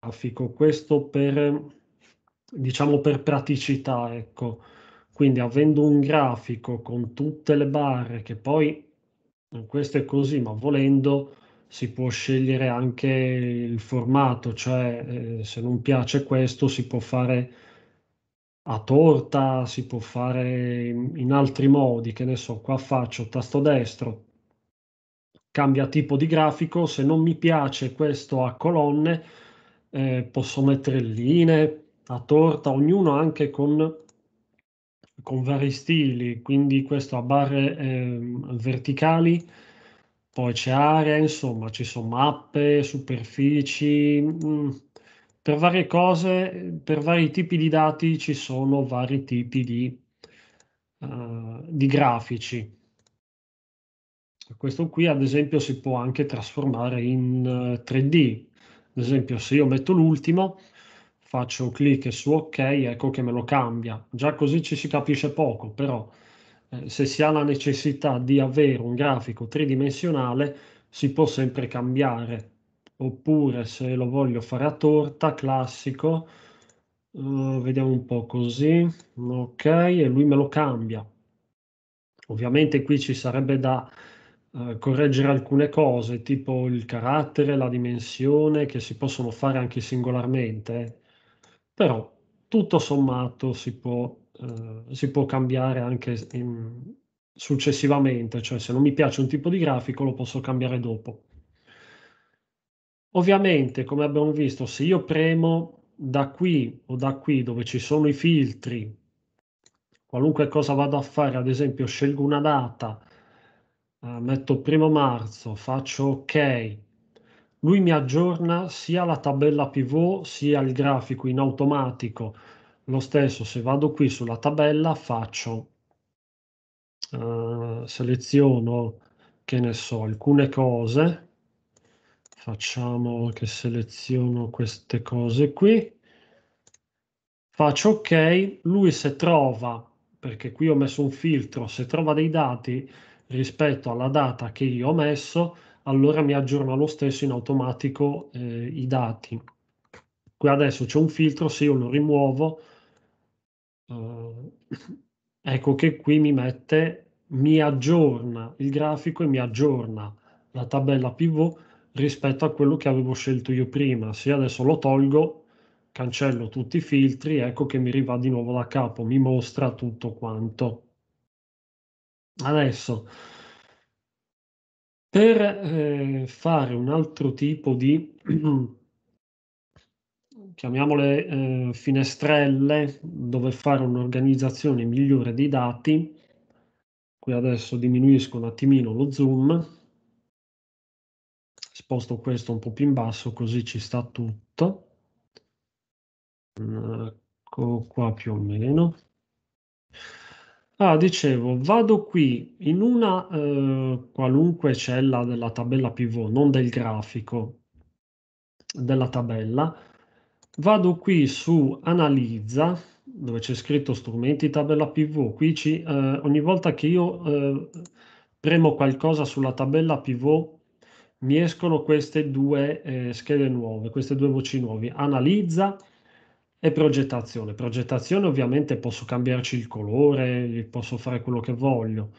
grafico, questo per, diciamo, per praticità, ecco. Quindi avendo un grafico con tutte le barre che poi, eh, questo è così, ma volendo si può scegliere anche il formato, cioè eh, se non piace questo si può fare a torta, si può fare in altri modi, che ne so, qua faccio tasto destro, cambia tipo di grafico, se non mi piace questo a colonne, eh, posso mettere linee a torta, ognuno anche con, con vari stili, quindi questo a barre eh, verticali, poi c'è area, insomma ci sono mappe, superfici, mh, mm. per varie cose, per vari tipi di dati ci sono vari tipi di, uh, di grafici. Questo qui ad esempio si può anche trasformare in 3D, eh, ad esempio, se io metto l'ultimo, faccio un clic su OK, ecco che me lo cambia. Già così ci si capisce poco, però eh, se si ha la necessità di avere un grafico tridimensionale, si può sempre cambiare. Oppure se lo voglio fare a torta, classico, Uh, vediamo un po' così, ok, e lui me lo cambia. Ovviamente qui ci sarebbe da eh, correggere alcune cose, tipo il carattere, la dimensione, che si possono fare anche singolarmente, però tutto sommato si può, eh, si può cambiare anche in, successivamente, cioè se non mi piace un tipo di grafico lo posso cambiare dopo. Ovviamente, come abbiamo visto, se io premo da qui o da qui dove ci sono i filtri, qualunque cosa vado a fare, ad esempio scelgo una data Ah, metto il primo marzo, faccio ok, lui mi aggiorna sia la tabella pivot sia il grafico in automatico. Lo stesso, se vado qui sulla tabella faccio, eh, seleziono, che ne so, alcune cose, facciamo che seleziono queste cose qui, faccio ok, lui se trova, perché qui ho messo un filtro, se trova dei dati rispetto alla data che io ho messo, allora mi aggiorna lo stesso in automatico eh, i dati. Qui adesso c'è un filtro, se io lo rimuovo, eh, ecco che qui mi mette, mi aggiorna il grafico e mi aggiorna la tabella PV rispetto a quello che avevo scelto io prima. Se adesso lo tolgo, cancello tutti i filtri, ecco che mi riva di nuovo da capo, mi mostra tutto quanto. Adesso, per eh, fare un altro tipo di, chiamiamole eh, finestrelle, dove fare un'organizzazione migliore dei dati, qui adesso diminuisco un attimino lo zoom, sposto questo un po' più in basso così ci sta tutto. Ecco qua più o meno. Ah, dicevo, vado qui in una eh, qualunque cella della tabella pivot, non del grafico, della tabella. Vado qui su analizza, dove c'è scritto strumenti tabella pivot. Qui ci, eh, ogni volta che io eh, premo qualcosa sulla tabella pivot mi escono queste due eh, schede nuove, queste due voci nuove. Analizza e progettazione. Progettazione ovviamente posso cambiarci il colore, posso fare quello che voglio,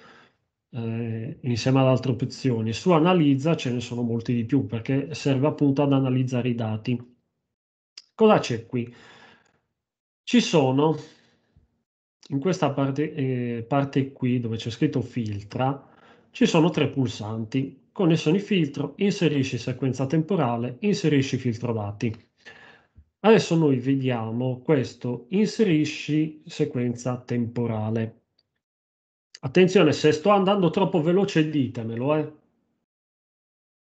eh, insieme ad altre opzioni. Su analizza ce ne sono molti di più perché serve appunto ad analizzare i dati. Cosa c'è qui? Ci sono, in questa parte, eh, parte qui dove c'è scritto filtra, ci sono tre pulsanti. Connessioni filtro, inserisci sequenza temporale, inserisci filtro dati. Adesso noi vediamo questo inserisci sequenza temporale. Attenzione, se sto andando troppo veloce ditemelo, eh.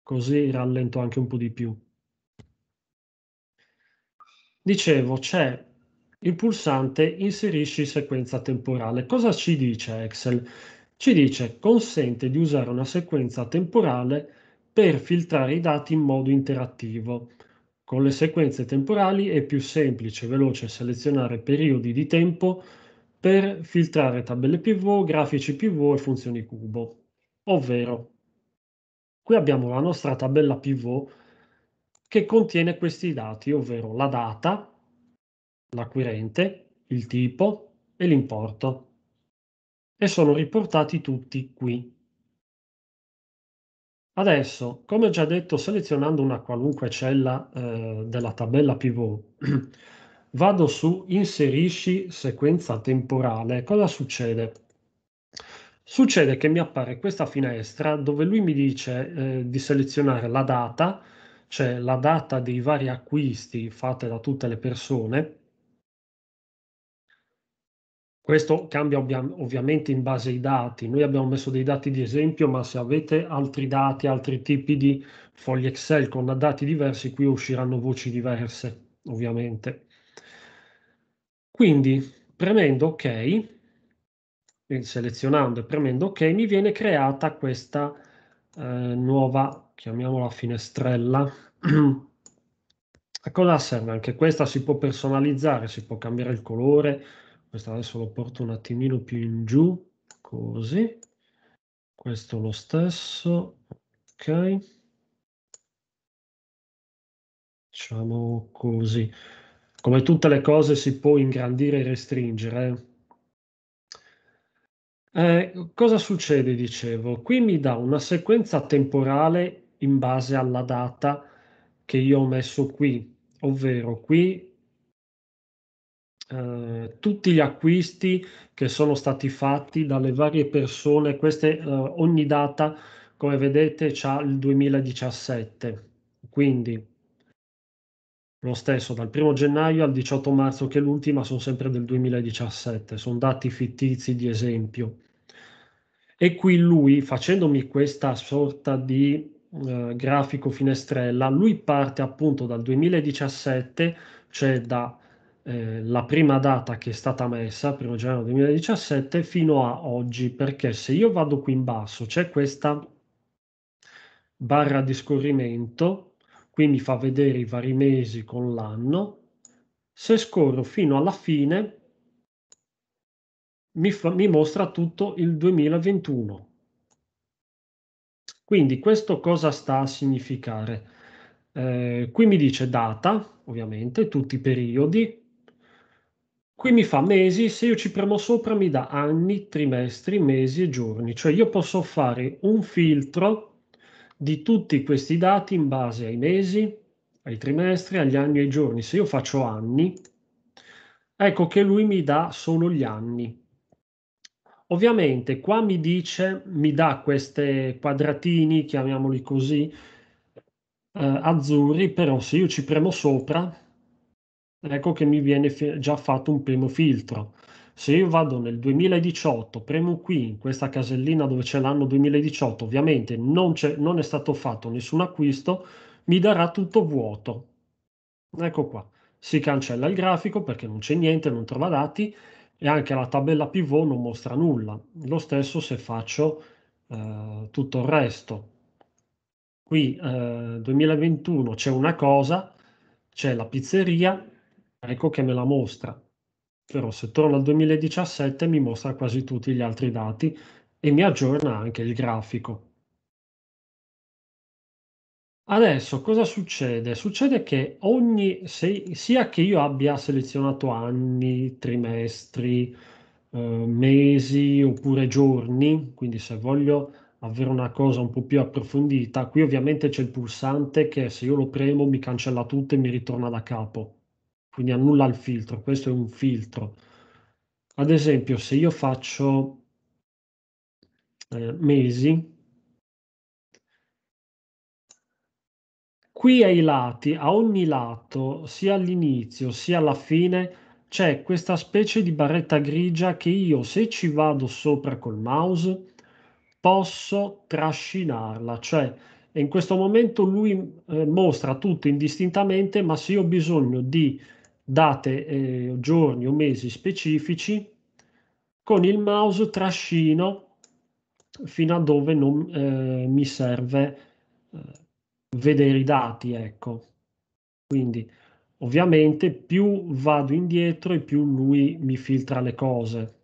Così rallento anche un po' di più. Dicevo, c'è il pulsante inserisci sequenza temporale. Cosa ci dice Excel? Ci dice consente di usare una sequenza temporale per filtrare i dati in modo interattivo. Con le sequenze temporali è più semplice e veloce selezionare periodi di tempo per filtrare tabelle PV, grafici PV e funzioni cubo. Ovvero, qui abbiamo la nostra tabella PV che contiene questi dati, ovvero la data, l'acquirente, il tipo e l'importo. E sono riportati tutti qui. Adesso, come ho già detto, selezionando una qualunque cella eh, della tabella pivot, vado su inserisci sequenza temporale. Cosa succede? Succede che mi appare questa finestra dove lui mi dice eh, di selezionare la data, cioè la data dei vari acquisti fatti da tutte le persone, questo cambia ovvia- ovviamente in base ai dati. Noi abbiamo messo dei dati di esempio, ma se avete altri dati, altri tipi di fogli Excel con dati diversi, qui usciranno voci diverse, ovviamente. Quindi, premendo OK, selezionando e premendo OK, mi viene creata questa eh, nuova, chiamiamola finestrella. A cosa serve anche questa? Si può personalizzare, si può cambiare il colore, questo adesso lo porto un attimino più in giù, così, questo lo stesso, ok, facciamo così. Come tutte le cose si può ingrandire e restringere. Eh, eh cosa succede, dicevo? Qui mi dà una sequenza temporale in base alla data che io ho messo qui, ovvero qui eh, tutti gli acquisti che sono stati fatti dalle varie persone, queste eh, ogni data, come vedete, c'è il 2017. Quindi lo stesso, dal 1 gennaio al 18 marzo, che è l'ultima, sono sempre del 2017, sono dati fittizi di esempio. E qui lui, facendomi questa sorta di eh, grafico finestrella, lui parte appunto dal 2017, cioè da eh, la prima data che è stata messa, 1 gennaio 2017, fino a oggi, perché se io vado qui in basso c'è questa barra di scorrimento, qui mi fa vedere i vari mesi con l'anno, se scorro fino alla fine mi, fa, mi mostra tutto il 2021. Quindi questo cosa sta a significare? Eh, qui mi dice data, ovviamente, tutti i periodi, Qui mi fa mesi, se io ci premo sopra mi dà anni, trimestri, mesi e giorni, cioè io posso fare un filtro di tutti questi dati in base ai mesi, ai trimestri, agli anni e ai giorni. Se io faccio anni, ecco che lui mi dà solo gli anni. Ovviamente qua mi dice, mi dà questi quadratini, chiamiamoli così, eh, azzurri, però se io ci premo sopra ecco che mi viene già fatto un primo filtro. Se io vado nel 2018, premo qui in questa casellina dove c'è l'anno 2018, ovviamente non, non è stato fatto nessun acquisto, mi darà tutto vuoto. Ecco qua, si cancella il grafico perché non c'è niente, non trova dati e anche la tabella pivot non mostra nulla. Lo stesso se faccio eh, tutto il resto. Qui eh, 2021 c'è una cosa, c'è la pizzeria, ecco che me la mostra. Però se torno al 2017 mi mostra quasi tutti gli altri dati e mi aggiorna anche il grafico. Adesso cosa succede? Succede che ogni, se, sia che io abbia selezionato anni, trimestri, eh, mesi oppure giorni, quindi se voglio avere una cosa un po' più approfondita, qui ovviamente c'è il pulsante che se io lo premo mi cancella tutto e mi ritorna da capo quindi annulla il filtro, questo è un filtro. Ad esempio, se io faccio eh, mesi, qui ai lati, a ogni lato, sia all'inizio sia alla fine, c'è questa specie di barretta grigia che io, se ci vado sopra col mouse, posso trascinarla, cioè in questo momento lui eh, mostra tutto indistintamente, ma se io ho bisogno di date, eh, giorni o mesi specifici, con il mouse trascino fino a dove non eh, mi serve eh, vedere i dati, ecco. Quindi ovviamente più vado indietro e più lui mi filtra le cose.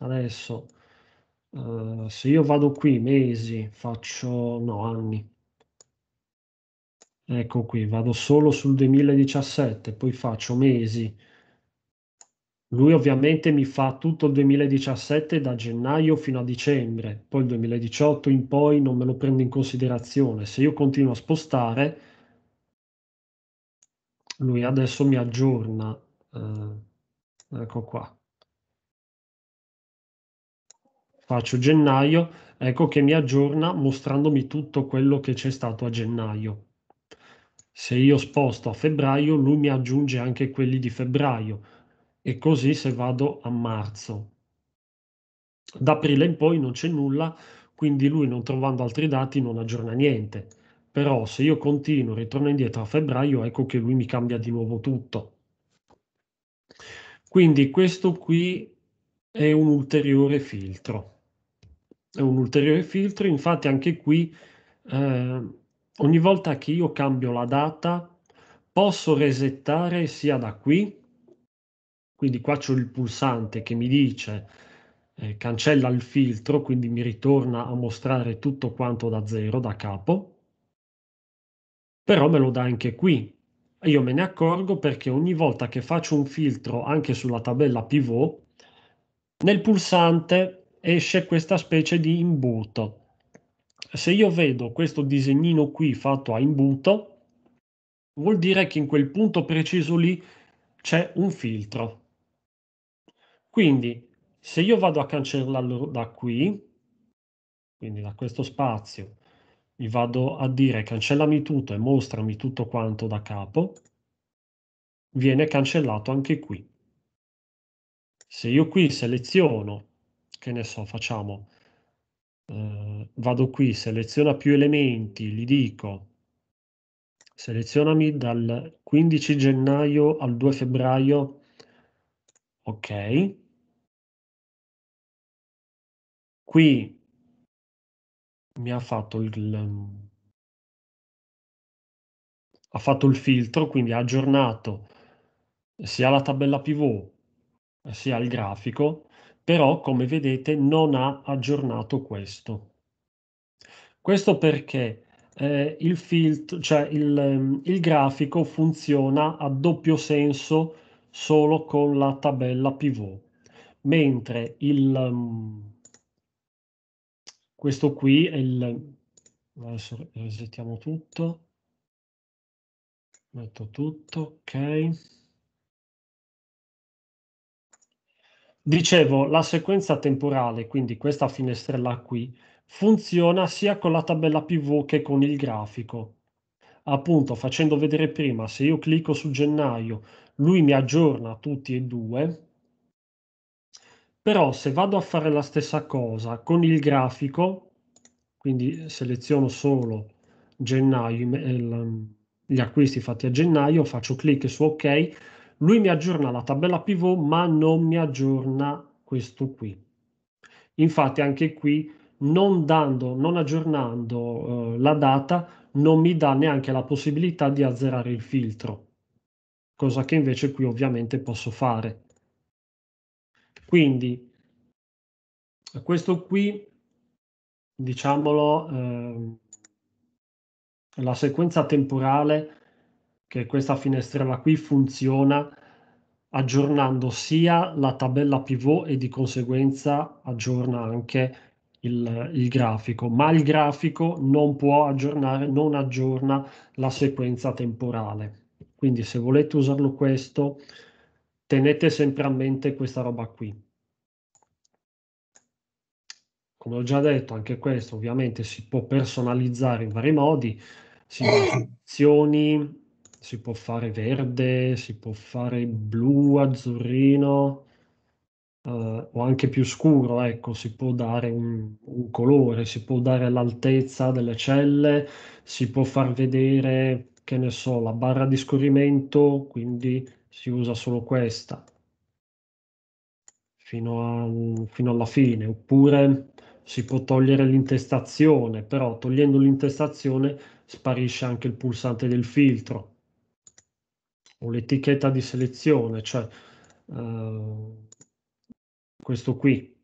Adesso, eh, se io vado qui mesi, faccio no anni, Ecco qui, vado solo sul 2017, poi faccio mesi. Lui ovviamente mi fa tutto il 2017 da gennaio fino a dicembre, poi il 2018 in poi non me lo prendo in considerazione. Se io continuo a spostare, lui adesso mi aggiorna. Eh, ecco qua. Faccio gennaio, ecco che mi aggiorna mostrandomi tutto quello che c'è stato a gennaio. Se io sposto a febbraio, lui mi aggiunge anche quelli di febbraio e così se vado a marzo. Da aprile in poi non c'è nulla, quindi lui non trovando altri dati non aggiorna niente. Però se io continuo, ritorno indietro a febbraio, ecco che lui mi cambia di nuovo tutto. Quindi questo qui è un ulteriore filtro. È un ulteriore filtro, infatti anche qui eh, ogni volta che io cambio la data posso resettare sia da qui, quindi qua c'è il pulsante che mi dice eh, cancella il filtro, quindi mi ritorna a mostrare tutto quanto da zero, da capo, però me lo dà anche qui. Io me ne accorgo perché ogni volta che faccio un filtro anche sulla tabella pivot, nel pulsante esce questa specie di imbuto se io vedo questo disegnino qui fatto a imbuto, vuol dire che in quel punto preciso lì c'è un filtro. Quindi se io vado a cancellarlo da qui, quindi da questo spazio, mi vado a dire cancellami tutto e mostrami tutto quanto da capo, viene cancellato anche qui. Se io qui seleziono, che ne so, facciamo eh, vado qui, seleziona più elementi, gli dico selezionami dal 15 gennaio al 2 febbraio, ok. Qui mi ha fatto il, ehm, ha fatto il filtro, quindi ha aggiornato sia la tabella pivot sia il grafico però come vedete non ha aggiornato questo. Questo perché eh, il, filtro, cioè il, ehm, il grafico funziona a doppio senso solo con la tabella pivot, mentre il, um, questo qui è il... Adesso resettiamo tutto, metto tutto, ok. Dicevo, la sequenza temporale, quindi questa finestrella qui, funziona sia con la tabella pivot che con il grafico. Appunto, facendo vedere prima, se io clicco su gennaio, lui mi aggiorna tutti e due, però se vado a fare la stessa cosa con il grafico, quindi seleziono solo gennaio, gli acquisti fatti a gennaio, faccio clic su ok, lui mi aggiorna la tabella pivot ma non mi aggiorna questo qui. Infatti anche qui non dando, non aggiornando eh, la data non mi dà neanche la possibilità di azzerare il filtro, cosa che invece qui ovviamente posso fare. Quindi questo qui, diciamolo, eh, la sequenza temporale che questa finestrella qui funziona aggiornando sia la tabella pivot e di conseguenza aggiorna anche il, il, grafico, ma il grafico non può aggiornare, non aggiorna la sequenza temporale. Quindi se volete usarlo questo, tenete sempre a mente questa roba qui. Come ho già detto, anche questo ovviamente si può personalizzare in vari modi, si azioni, si può fare verde, si può fare blu, azzurrino eh, o anche più scuro, ecco, si può dare un, un colore, si può dare l'altezza delle celle, si può far vedere, che ne so, la barra di scorrimento, quindi si usa solo questa fino, a, fino alla fine, oppure si può togliere l'intestazione, però togliendo l'intestazione sparisce anche il pulsante del filtro o l'etichetta di selezione, cioè uh, questo qui,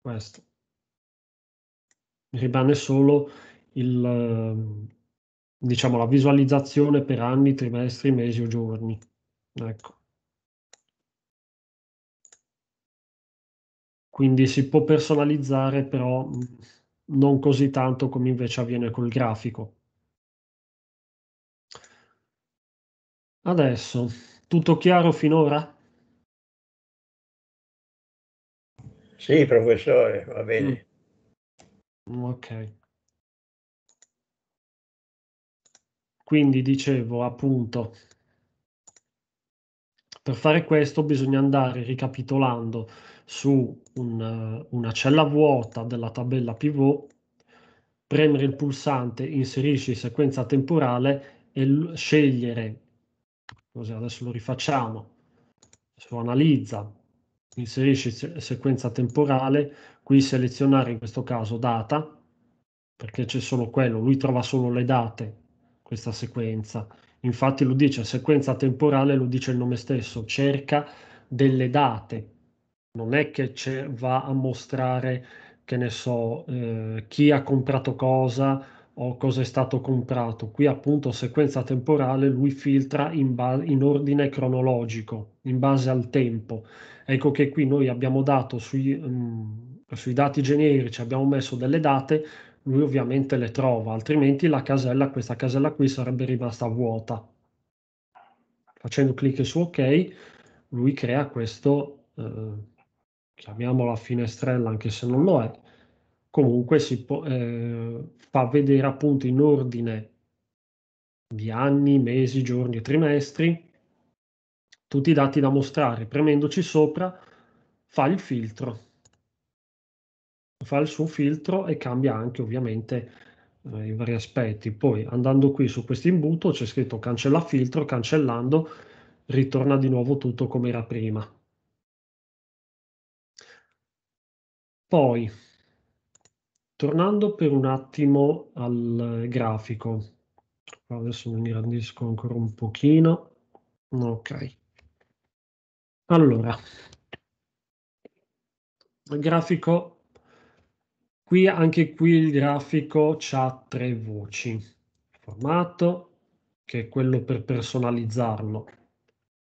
questo. Rimane solo il, diciamo, la visualizzazione per anni, trimestri, mesi o giorni. Ecco. Quindi si può personalizzare però non così tanto come invece avviene col grafico. Adesso, tutto chiaro finora? Sì, professore, va bene. Mm. Ok. Quindi dicevo, appunto, per fare questo bisogna andare ricapitolando su un, eh, una cella vuota della tabella pivot, premere il pulsante, inserisci sequenza temporale e scegliere Così adesso lo rifacciamo. Lo analizza, inserisce sequenza temporale, qui selezionare in questo caso data, perché c'è solo quello, lui trova solo le date, questa sequenza. Infatti lo dice sequenza temporale, lo dice il nome stesso, cerca delle date. Non è che va a mostrare, che ne so, eh, chi ha comprato cosa, o cosa è stato comprato. Qui appunto sequenza temporale lui filtra in, ba- in ordine cronologico, in base al tempo. Ecco che qui noi abbiamo dato sui, um, sui dati generici, abbiamo messo delle date, lui ovviamente le trova, altrimenti la casella, questa casella qui sarebbe rimasta vuota. Facendo clic su ok, lui crea questo, eh, chiamiamola finestrella anche se non lo è, comunque si può, eh, fa vedere appunto in ordine di anni, mesi, giorni e trimestri tutti i dati da mostrare. Premendoci sopra fa il filtro, fa il suo filtro e cambia anche ovviamente eh, i vari aspetti. Poi andando qui su questo imbuto c'è scritto cancella filtro, cancellando ritorna di nuovo tutto come era prima. Poi Tornando per un attimo al grafico, adesso mi ingrandisco ancora un pochino, ok. Allora, il grafico, qui anche qui il grafico ha tre voci, formato, che è quello per personalizzarlo,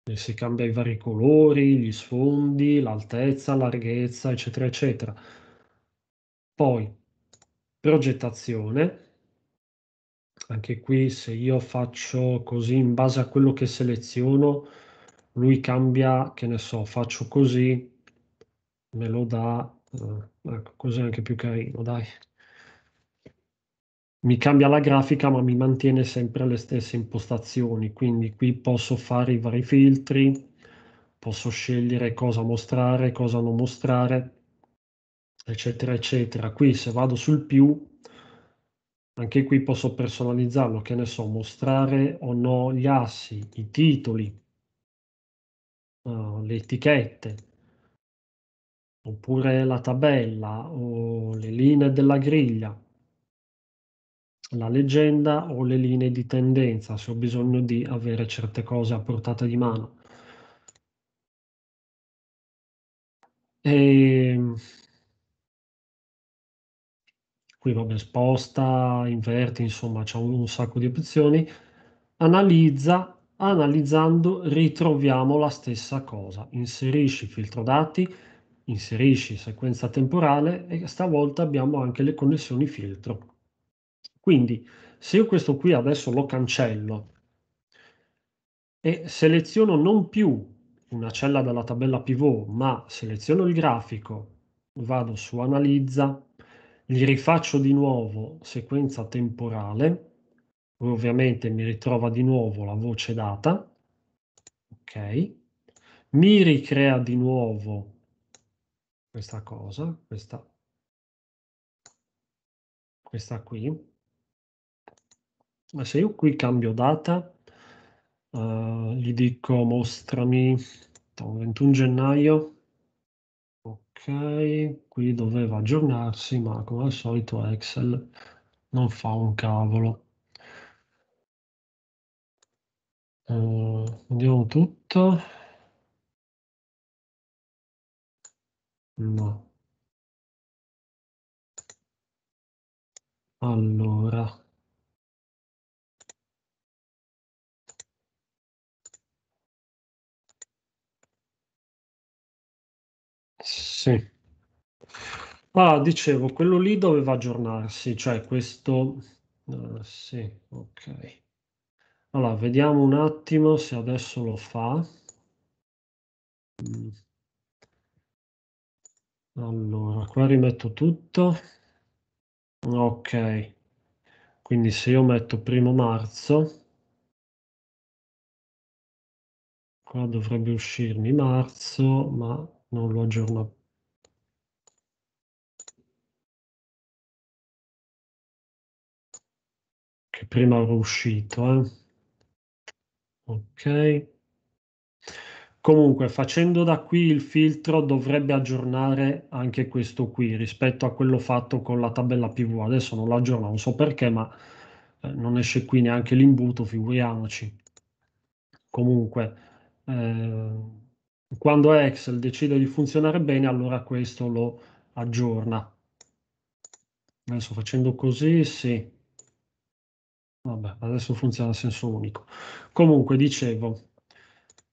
si cambia i vari colori, gli sfondi, l'altezza, larghezza, eccetera, eccetera. Poi progettazione. Anche qui se io faccio così in base a quello che seleziono, lui cambia, che ne so, faccio così, me lo dà, eh, ecco, così è anche più carino, dai. Mi cambia la grafica ma mi mantiene sempre le stesse impostazioni, quindi qui posso fare i vari filtri, posso scegliere cosa mostrare, cosa non mostrare, eccetera, eccetera. Qui se vado sul più, anche qui posso personalizzarlo, che ne so, mostrare o no gli assi, i titoli, uh, le etichette, oppure la tabella, o le linee della griglia, la leggenda o le linee di tendenza, se ho bisogno di avere certe cose a portata di mano. E qui vabbè, sposta, inverti, insomma, c'è un, un sacco di opzioni. Analizza, analizzando ritroviamo la stessa cosa. Inserisci filtro dati, inserisci sequenza temporale e stavolta abbiamo anche le connessioni filtro. Quindi se io questo qui adesso lo cancello e seleziono non più una cella dalla tabella pivot, ma seleziono il grafico, vado su analizza, gli rifaccio di nuovo sequenza temporale, ovviamente mi ritrova di nuovo la voce data, ok, mi ricrea di nuovo questa cosa, questa, questa qui, ma se io qui cambio data, uh, gli dico mostrami 21 gennaio Ok, qui doveva aggiornarsi, ma come al solito Excel non fa un cavolo. Uh, vediamo tutto. No. Allora. Sì. Ah, dicevo, quello lì doveva aggiornarsi, cioè questo... Uh, sì, ok. Allora, vediamo un attimo se adesso lo fa. Mm. Allora, qua rimetto tutto. Ok. Quindi se io metto primo marzo, qua dovrebbe uscirmi marzo, ma non lo aggiorno che prima era uscito eh. ok comunque facendo da qui il filtro dovrebbe aggiornare anche questo qui rispetto a quello fatto con la tabella pv adesso non lo aggiorno non so perché ma eh, non esce qui neanche l'imbuto figuriamoci comunque eh, quando Excel decide di funzionare bene, allora questo lo aggiorna. Adesso facendo così, sì. Vabbè, adesso funziona a senso unico. Comunque, dicevo,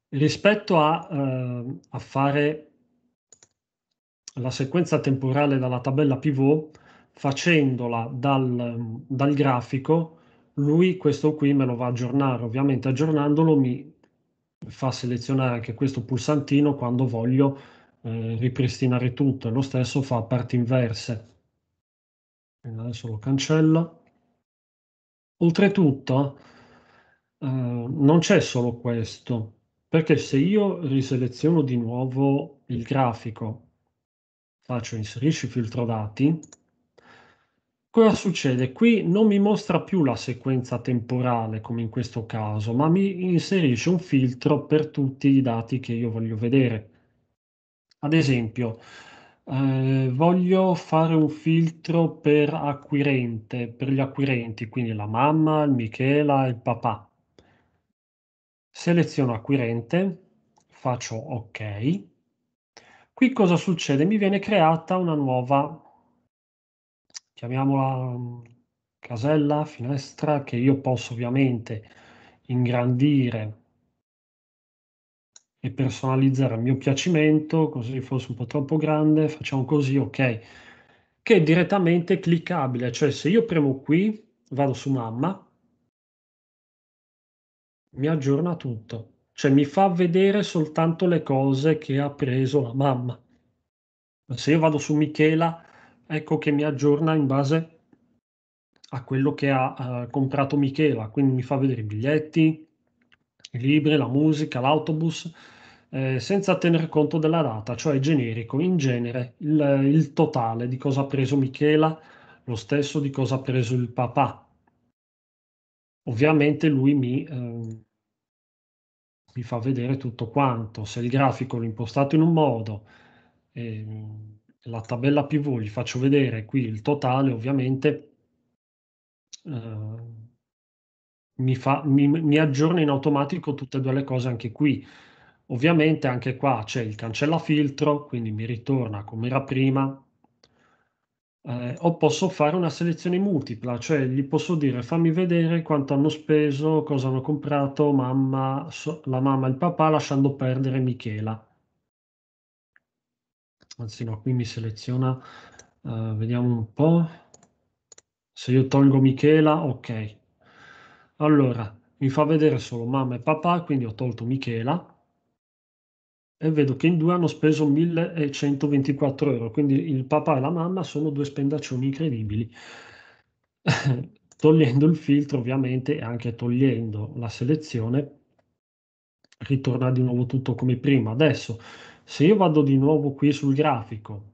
rispetto a, eh, a fare la sequenza temporale dalla tabella pivot, facendola dal, dal grafico, lui questo qui me lo va a aggiornare, ovviamente aggiornandolo mi fa selezionare anche questo pulsantino quando voglio eh, ripristinare tutto e lo stesso fa parti inverse. Quindi adesso lo cancella. Oltretutto eh, non c'è solo questo, perché se io riseleziono di nuovo il grafico, faccio inserisci filtro dati, Cosa succede? Qui non mi mostra più la sequenza temporale come in questo caso, ma mi inserisce un filtro per tutti i dati che io voglio vedere. Ad esempio, eh, voglio fare un filtro per acquirente, per gli acquirenti, quindi la mamma, il Michela e il papà. Seleziono acquirente, faccio ok. Qui cosa succede? Mi viene creata una nuova chiamiamola mm, casella, finestra, che io posso ovviamente ingrandire e personalizzare a mio piacimento, così fosse un po' troppo grande, facciamo così, ok, che è direttamente cliccabile, cioè se io premo qui, vado su mamma, mi aggiorna tutto, cioè mi fa vedere soltanto le cose che ha preso la mamma. Se io vado su Michela, ecco che mi aggiorna in base a quello che ha eh, comprato Michela, quindi mi fa vedere i biglietti, i libri, la musica, l'autobus, eh, senza tener conto della data, cioè generico, in genere il, il totale di cosa ha preso Michela, lo stesso di cosa ha preso il papà. Ovviamente lui mi, eh, mi fa vedere tutto quanto, se il grafico l'ho impostato in un modo, eh, la tabella PV, gli faccio vedere qui il totale, ovviamente eh, mi, fa, mi, mi aggiorna in automatico tutte e due le cose anche qui. Ovviamente anche qua c'è il cancella filtro, quindi mi ritorna come era prima, eh, o posso fare una selezione multipla, cioè gli posso dire fammi vedere quanto hanno speso, cosa hanno comprato mamma, so, la mamma e il papà lasciando perdere Michela anzi no, qui mi seleziona, uh, vediamo un po', se io tolgo Michela, ok. Allora, mi fa vedere solo mamma e papà, quindi ho tolto Michela e vedo che in due hanno speso 1124 euro, quindi il papà e la mamma sono due spendaccioni incredibili. togliendo il filtro ovviamente e anche togliendo la selezione, ritorna di nuovo tutto come prima. Adesso se io vado di nuovo qui sul grafico,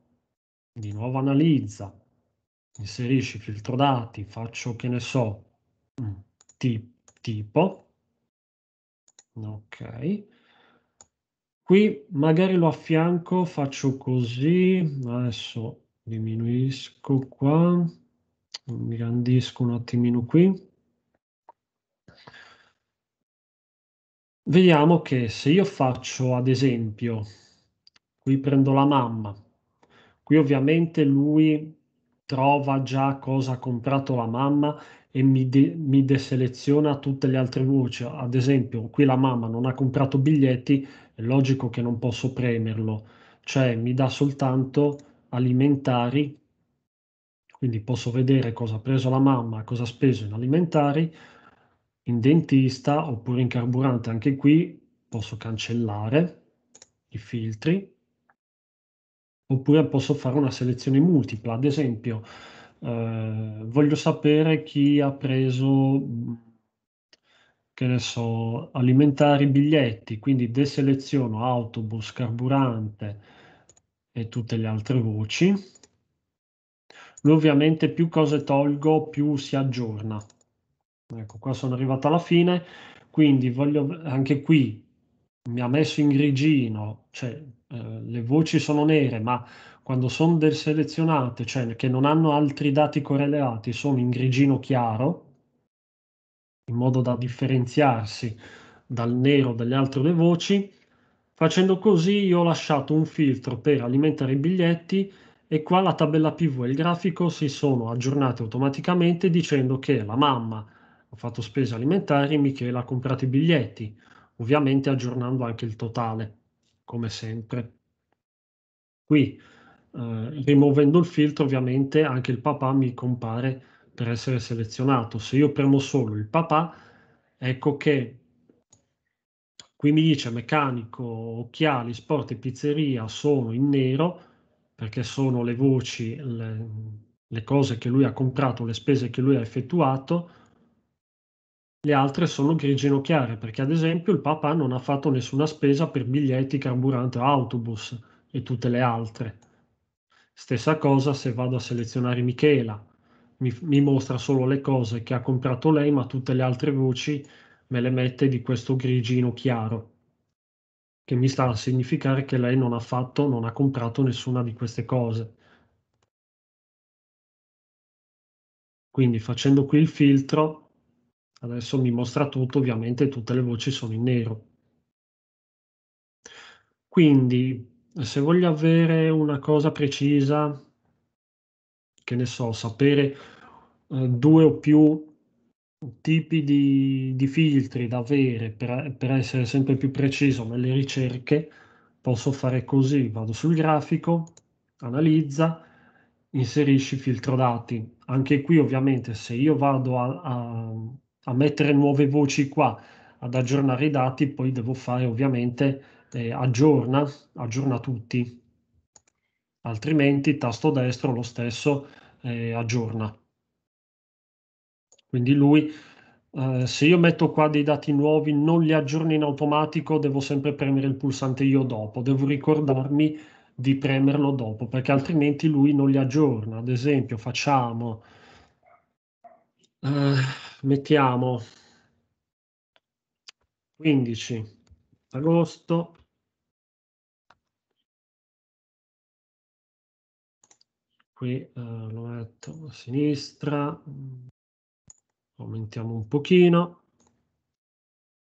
di nuovo analizza, inserisci filtro dati, faccio che ne so, mm, tipo, ok, qui magari lo affianco, faccio così, adesso diminuisco qua, ingrandisco un attimino qui. Vediamo che se io faccio ad esempio qui prendo la mamma. Qui ovviamente lui trova già cosa ha comprato la mamma e mi, de- mi deseleziona tutte le altre voci. Ad esempio, qui la mamma non ha comprato biglietti, è logico che non posso premerlo, cioè mi dà soltanto alimentari, quindi posso vedere cosa ha preso la mamma, cosa ha speso in alimentari, in dentista oppure in carburante. Anche qui posso cancellare i filtri oppure posso fare una selezione multipla, ad esempio eh, voglio sapere chi ha preso che ne so, alimentari biglietti, quindi deseleziono autobus, carburante e tutte le altre voci. Lui ovviamente più cose tolgo, più si aggiorna. Ecco, qua sono arrivato alla fine, quindi voglio anche qui mi ha messo in grigino, cioè eh, le voci sono nere, ma quando sono deselezionate, cioè che non hanno altri dati correlati, sono in grigino chiaro, in modo da differenziarsi dal nero delle altre le voci. Facendo così io ho lasciato un filtro per alimentare i biglietti e qua la tabella PV e il grafico si sono aggiornati automaticamente dicendo che la mamma ha fatto spese alimentari, Michela ha comprato i biglietti, ovviamente aggiornando anche il totale come sempre. Qui, eh, rimuovendo il filtro, ovviamente anche il papà mi compare per essere selezionato. Se io premo solo il papà, ecco che qui mi dice meccanico, occhiali, sport e pizzeria sono in nero, perché sono le voci, le, le cose che lui ha comprato, le spese che lui ha effettuato, le altre sono grigino chiare, perché ad esempio il papà non ha fatto nessuna spesa per biglietti, carburante o autobus e tutte le altre. Stessa cosa se vado a selezionare Michela, mi, mi mostra solo le cose che ha comprato lei, ma tutte le altre voci me le mette di questo grigino chiaro, che mi sta a significare che lei non ha fatto, non ha comprato nessuna di queste cose. Quindi facendo qui il filtro Adesso mi mostra tutto, ovviamente tutte le voci sono in nero. Quindi, se voglio avere una cosa precisa, che ne so, sapere eh, due o più tipi di, di filtri da avere per, per essere sempre più preciso nelle ricerche, posso fare così, vado sul grafico, analizza, inserisci filtro dati. Anche qui ovviamente se io vado a, a, a mettere nuove voci qua, ad aggiornare i dati, poi devo fare ovviamente eh, aggiorna, aggiorna tutti, altrimenti tasto destro lo stesso eh, aggiorna. Quindi lui, eh, se io metto qua dei dati nuovi, non li aggiorna in automatico, devo sempre premere il pulsante io dopo, devo ricordarmi di premerlo dopo, perché altrimenti lui non li aggiorna. Ad esempio, facciamo Uh, mettiamo 15 agosto qui uh, lo metto a sinistra aumentiamo un pochino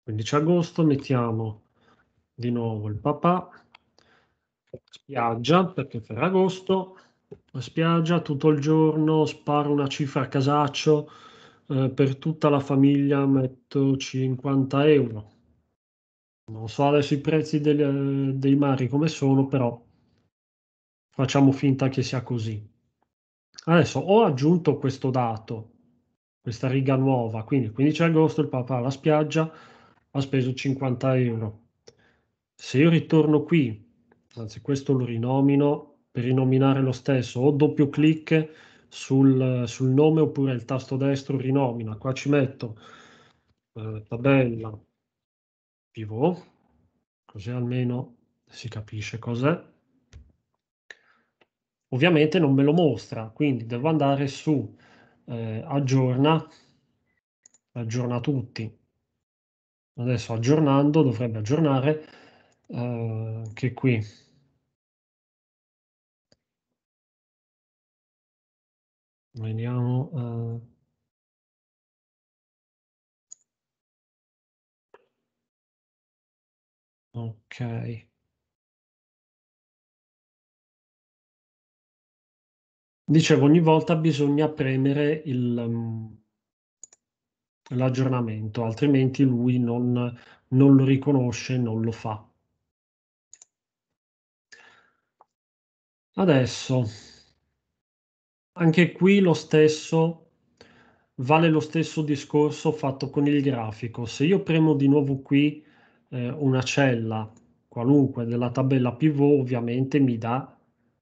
15 agosto mettiamo di nuovo il papà spiaggia perché per Ferragosto spiaggia tutto il giorno sparo una cifra a casaccio eh, per tutta la famiglia metto 50 euro. Non so adesso i prezzi dei, eh, dei mari come sono, però facciamo finta che sia così. Adesso ho aggiunto questo dato, questa riga nuova, quindi il 15 agosto il papà alla spiaggia ha speso 50 euro. Se io ritorno qui, anzi questo lo rinomino per rinominare lo stesso, o doppio clic sul, sul nome oppure il tasto destro rinomina. Qua ci metto eh, tabella pivot, così almeno si capisce cos'è. Ovviamente non me lo mostra, quindi devo andare su eh, aggiorna, aggiorna tutti. Adesso aggiornando dovrebbe aggiornare eh, che qui Vediamo. Uh... Ok. Dicevo, ogni volta bisogna premere il, um, l'aggiornamento, altrimenti lui non, non lo riconosce, non lo fa. Adesso anche qui lo stesso, vale lo stesso discorso fatto con il grafico. Se io premo di nuovo qui eh, una cella qualunque della tabella pivot, ovviamente mi dà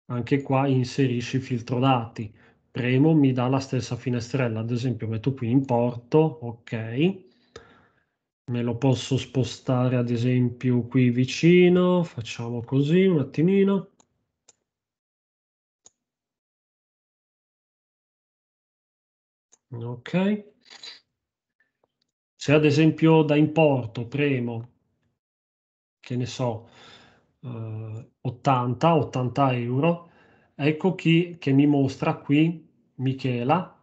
anche qua inserisci filtro dati. Premo, mi dà la stessa finestrella, ad esempio metto qui importo, ok. Me lo posso spostare ad esempio qui vicino, facciamo così un attimino. Ok. Se ad esempio da importo premo, che ne so, eh, 80, 80 euro, ecco chi che mi mostra qui Michela,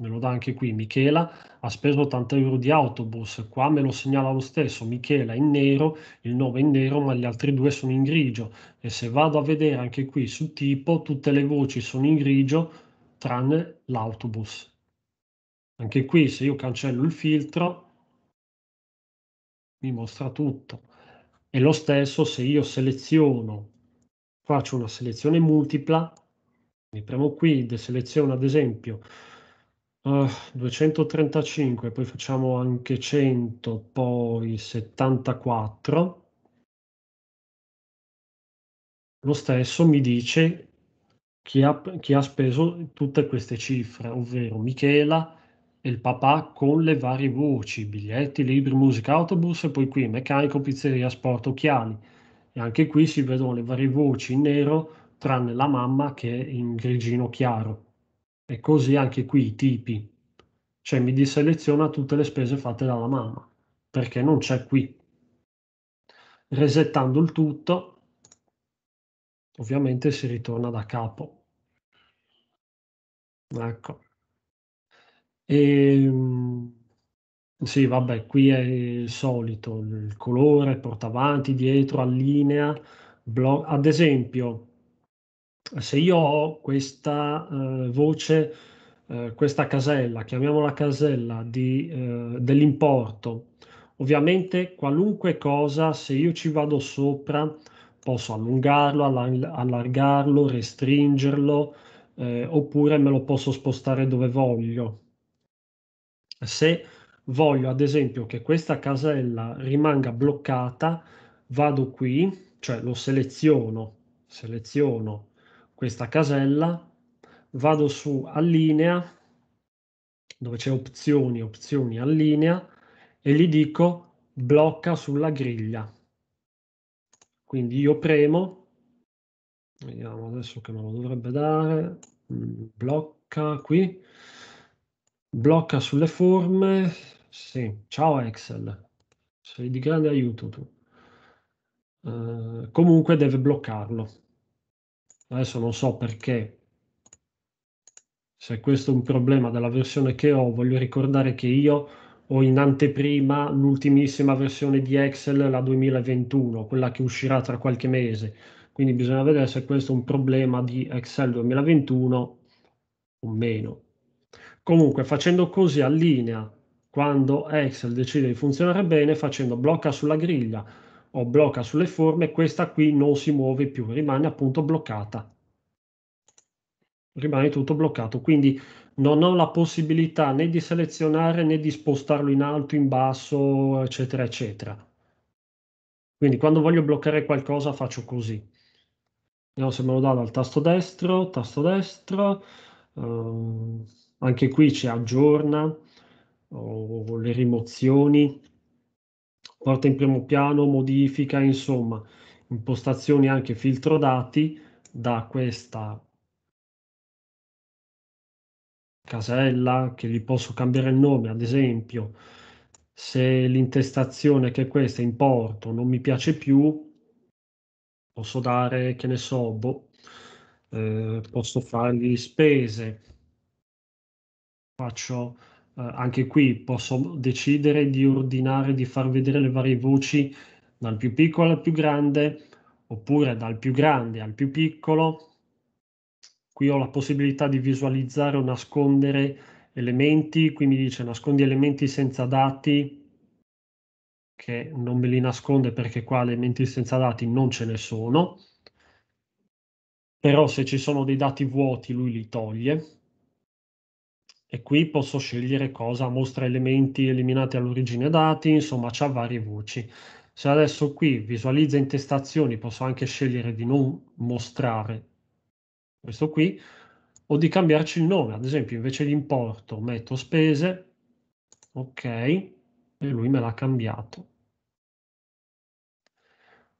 me lo dà anche qui, Michela ha speso 80 euro di autobus, qua me lo segnala lo stesso, Michela in nero, il nome in nero, ma gli altri due sono in grigio. E se vado a vedere anche qui su tipo, tutte le voci sono in grigio, tranne l'autobus. Anche qui se io cancello il filtro mi mostra tutto. E lo stesso se io seleziono, faccio una selezione multipla, mi premo qui, deseleziono ad esempio uh, eh, 235, poi facciamo anche 100, poi 74. Lo stesso mi dice chi ha, chi ha speso tutte queste cifre, ovvero Michela e il papà con le varie voci, biglietti, libri, musica, autobus e poi qui meccanico, pizzeria, sport, occhiali. E anche qui si vedono le varie voci in nero, tranne la mamma che è in grigino chiaro. E così anche qui i tipi. Cioè mi diseleziona tutte le spese fatte dalla mamma, perché non c'è qui. Resettando il tutto, ovviamente si ritorna da capo. Ecco. E, ehm, sì, vabbè, qui è il solito, il colore, porta avanti, dietro, allinea, blo- ad esempio, se io ho questa eh, voce, eh, questa casella, chiamiamola casella di, eh, dell'importo, ovviamente qualunque cosa, se io ci vado sopra, posso allungarlo, allargarlo, restringerlo, eh, oppure me lo posso spostare dove voglio. Se voglio ad esempio che questa casella rimanga bloccata, vado qui, cioè lo seleziono, seleziono questa casella, vado su allinea, dove c'è opzioni, opzioni allinea, e gli dico blocca sulla griglia. Quindi io premo Vediamo adesso che me lo dovrebbe dare. Mm, blocca qui. Blocca sulle forme. Sì, ciao Excel. Sei di grande aiuto tu. Uh, comunque deve bloccarlo. Adesso non so perché. Se questo è un problema della versione che ho, voglio ricordare che io ho in anteprima l'ultimissima versione di Excel, la 2021, quella che uscirà tra qualche mese quindi bisogna vedere se questo è un problema di Excel 2021 o meno. Comunque facendo così allinea quando Excel decide di funzionare bene facendo blocca sulla griglia o blocca sulle forme, questa qui non si muove più, rimane appunto bloccata. Rimane tutto bloccato, quindi non ho la possibilità né di selezionare né di spostarlo in alto, in basso, eccetera, eccetera. Quindi quando voglio bloccare qualcosa faccio così. Vediamo se me lo dà dal tasto destro, tasto destro, eh, anche qui c'è aggiorna, o le rimozioni, porta in primo piano, modifica, insomma, impostazioni anche filtro dati da questa casella che gli posso cambiare il nome, ad esempio, se l'intestazione che è questa importo non mi piace più, posso dare, che ne so, boh, eh, posso fargli spese, faccio eh, anche qui, posso decidere di ordinare, di far vedere le varie voci dal più piccolo al più grande, oppure dal più grande al più piccolo. Qui ho la possibilità di visualizzare o nascondere elementi, qui mi dice nascondi elementi senza dati, che non me li nasconde perché qua elementi senza dati non ce ne sono, però se ci sono dei dati vuoti lui li toglie e qui posso scegliere cosa mostra elementi eliminati all'origine dati, insomma c'ha varie voci. Se adesso qui visualizza intestazioni posso anche scegliere di non mostrare questo qui o di cambiarci il nome, ad esempio invece di importo metto spese, ok, e lui me l'ha cambiato.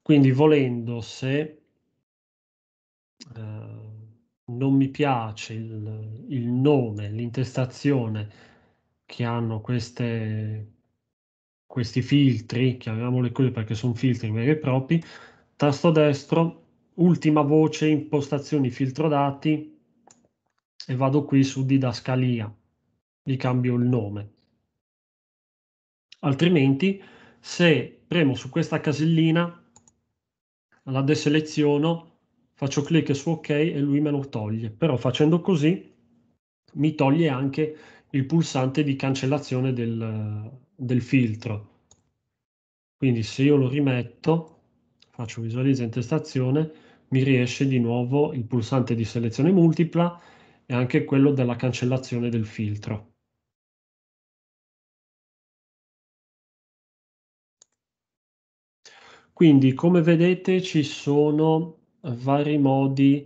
Quindi volendo, se eh, non mi piace il, il nome, l'intestazione che hanno queste, questi filtri, chiamiamoli così perché sono filtri veri e propri, tasto destro, ultima voce, impostazioni filtro dati e vado qui su didascalia, gli cambio il nome. Altrimenti, se premo su questa casellina, la deseleziono, faccio clic su OK e lui me lo toglie. Però facendo così mi toglie anche il pulsante di cancellazione del, del filtro. Quindi se io lo rimetto, faccio visualizza testazione mi riesce di nuovo il pulsante di selezione multipla e anche quello della cancellazione del filtro. Quindi, come vedete, ci sono vari modi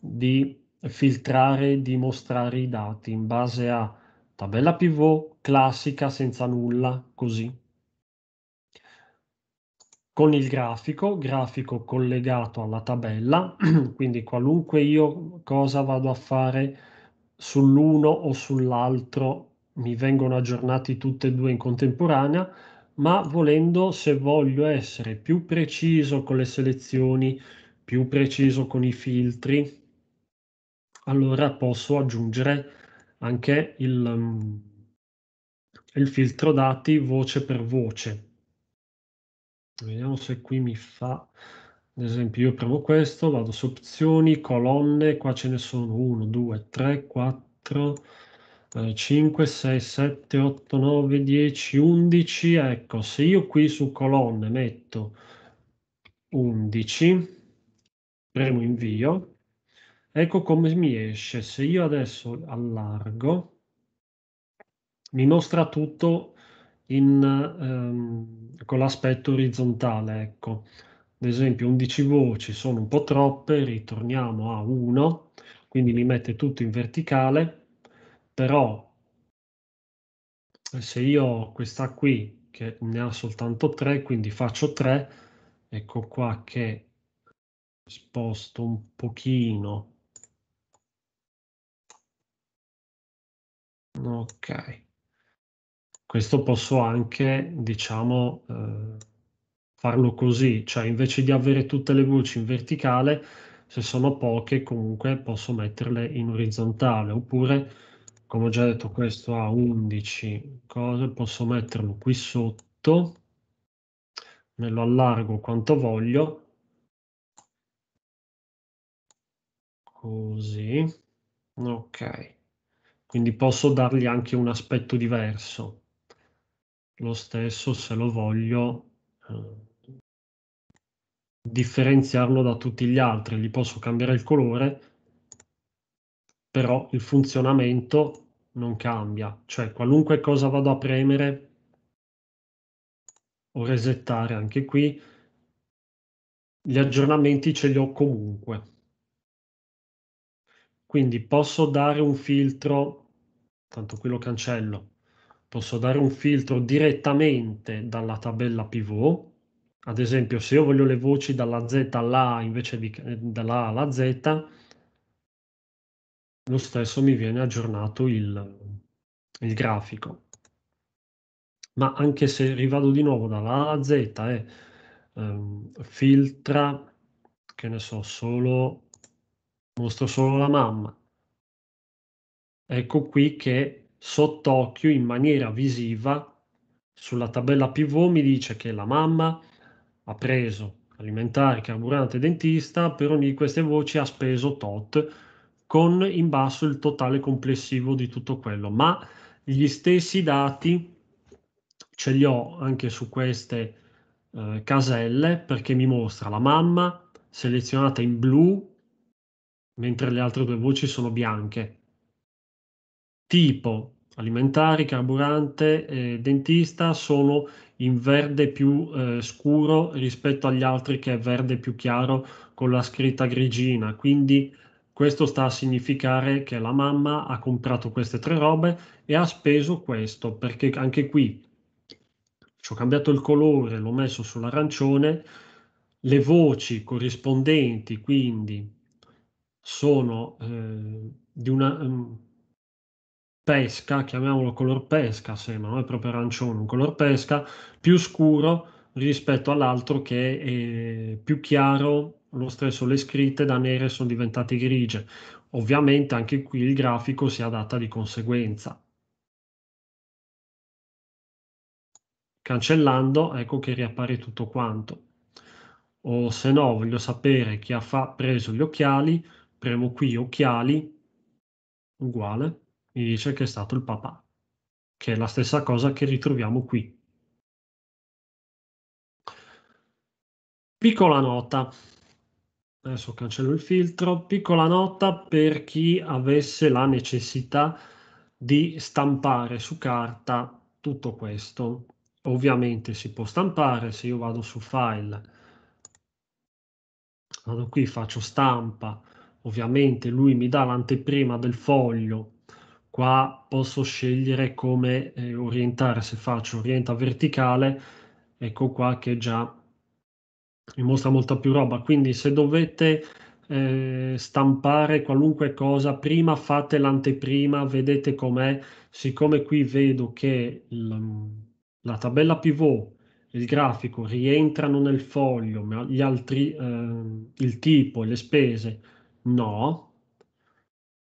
di filtrare e di mostrare i dati in base a tabella pivot, classica, senza nulla, così. Con il grafico, grafico collegato alla tabella, quindi qualunque io cosa vado a fare sull'uno o sull'altro mi vengono aggiornati tutte e due in contemporanea, ma volendo se voglio essere più preciso con le selezioni, più preciso con i filtri, allora posso aggiungere anche il, mm, il filtro dati voce per voce. Vediamo se qui mi fa, ad esempio io premo questo, vado su opzioni, colonne, qua ce ne sono 1, 2, 3, 4, 5, 6, 7, 8, 9, 10, 11. Ecco, se io qui su colonne metto 11, premo invio, ecco come mi esce. Se io adesso allargo, mi mostra tutto in, ehm, con l'aspetto orizzontale. Ecco, ad esempio 11 voci sono un po' troppe, ritorniamo a 1, quindi mi mette tutto in verticale però se io ho questa qui che ne ha soltanto 3, quindi faccio 3, ecco qua che sposto un pochino. Ok. Questo posso anche, diciamo, eh, farlo così, cioè invece di avere tutte le voci in verticale, se sono poche comunque posso metterle in orizzontale, oppure come ho già detto questo ha 11 cose, posso metterlo qui sotto, me lo allargo quanto voglio, così, ok, quindi posso dargli anche un aspetto diverso, lo stesso se lo voglio eh, differenziarlo da tutti gli altri, gli posso cambiare il colore, però il funzionamento non cambia, cioè qualunque cosa vado a premere o resettare anche qui, gli aggiornamenti ce li ho comunque. Quindi posso dare un filtro, tanto qui lo cancello, posso dare un filtro direttamente dalla tabella pivot, ad esempio se io voglio le voci dalla Z alla A invece di dalla A alla Z, lo stesso mi viene aggiornato il, il grafico. Ma anche se rivado di nuovo dalla A a Z e eh, ehm, filtra, che ne so, solo, mostra solo la mamma. Ecco qui che sott'occhio in maniera visiva sulla tabella pivot mi dice che la mamma ha preso alimentare, carburante, dentista, per ogni di queste voci ha speso tot con in basso il totale complessivo di tutto quello, ma gli stessi dati ce li ho anche su queste eh, caselle perché mi mostra la mamma selezionata in blu mentre le altre due voci sono bianche. Tipo alimentari, carburante, eh, dentista sono in verde più eh, scuro rispetto agli altri che è verde più chiaro con la scritta grigina, quindi questo sta a significare che la mamma ha comprato queste tre robe e ha speso questo, perché anche qui ci ho cambiato il colore, l'ho messo sull'arancione, le voci corrispondenti quindi sono eh, di una um, pesca, chiamiamolo color pesca, se non è proprio arancione, un color pesca, più scuro rispetto all'altro che è eh, più chiaro lo stesso le scritte da nere sono diventate grigie. Ovviamente anche qui il grafico si adatta di conseguenza. Cancellando, ecco che riappare tutto quanto. O se no, voglio sapere chi ha preso gli occhiali, premo qui occhiali, uguale, mi dice che è stato il papà, che è la stessa cosa che ritroviamo qui. Piccola nota, adesso cancello il filtro, piccola nota per chi avesse la necessità di stampare su carta tutto questo. Ovviamente si può stampare, se io vado su file, vado qui, faccio stampa, ovviamente lui mi dà l'anteprima del foglio, qua posso scegliere come eh, orientare, se faccio orienta verticale, ecco qua che già vi mostra molta più roba. Quindi se dovete eh, stampare qualunque cosa, prima fate l'anteprima, vedete com'è. Siccome qui vedo che il, la tabella pivot, il grafico rientrano nel foglio, ma gli altri, eh, il tipo e le spese no.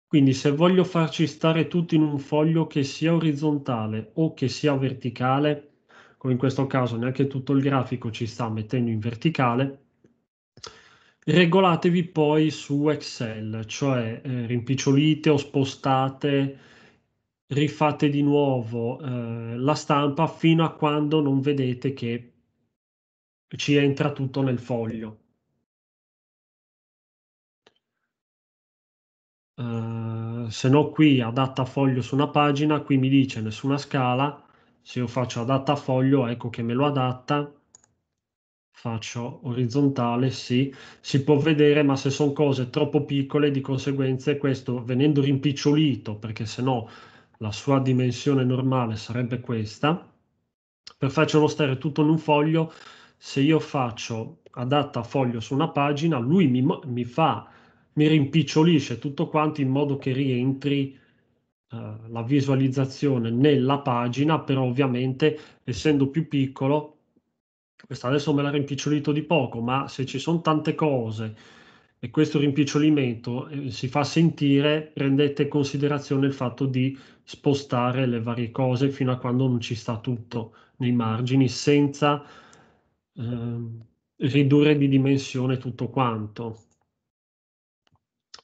Quindi se voglio farci stare tutti in un foglio che sia orizzontale o che sia verticale, come in questo caso neanche tutto il grafico ci sta mettendo in verticale, regolatevi poi su Excel, cioè eh, rimpicciolite o spostate, rifate di nuovo eh, la stampa fino a quando non vedete che ci entra tutto nel foglio. Uh, se no qui adatta foglio su una pagina, qui mi dice nessuna scala, se io faccio adatta a foglio, ecco che me lo adatta, faccio orizzontale, sì, si può vedere, ma se sono cose troppo piccole, di conseguenza questo venendo rimpicciolito, perché se no la sua dimensione normale sarebbe questa, per farcelo stare tutto in un foglio, se io faccio adatta a foglio su una pagina, lui mi, mi fa, mi rimpicciolisce tutto quanto in modo che rientri eh, la visualizzazione nella pagina, però ovviamente essendo più piccolo, questa adesso me l'ha rimpicciolito di poco, ma se ci sono tante cose e questo rimpicciolimento eh, si fa sentire, prendete in considerazione il fatto di spostare le varie cose fino a quando non ci sta tutto nei margini senza eh, ridurre di dimensione tutto quanto.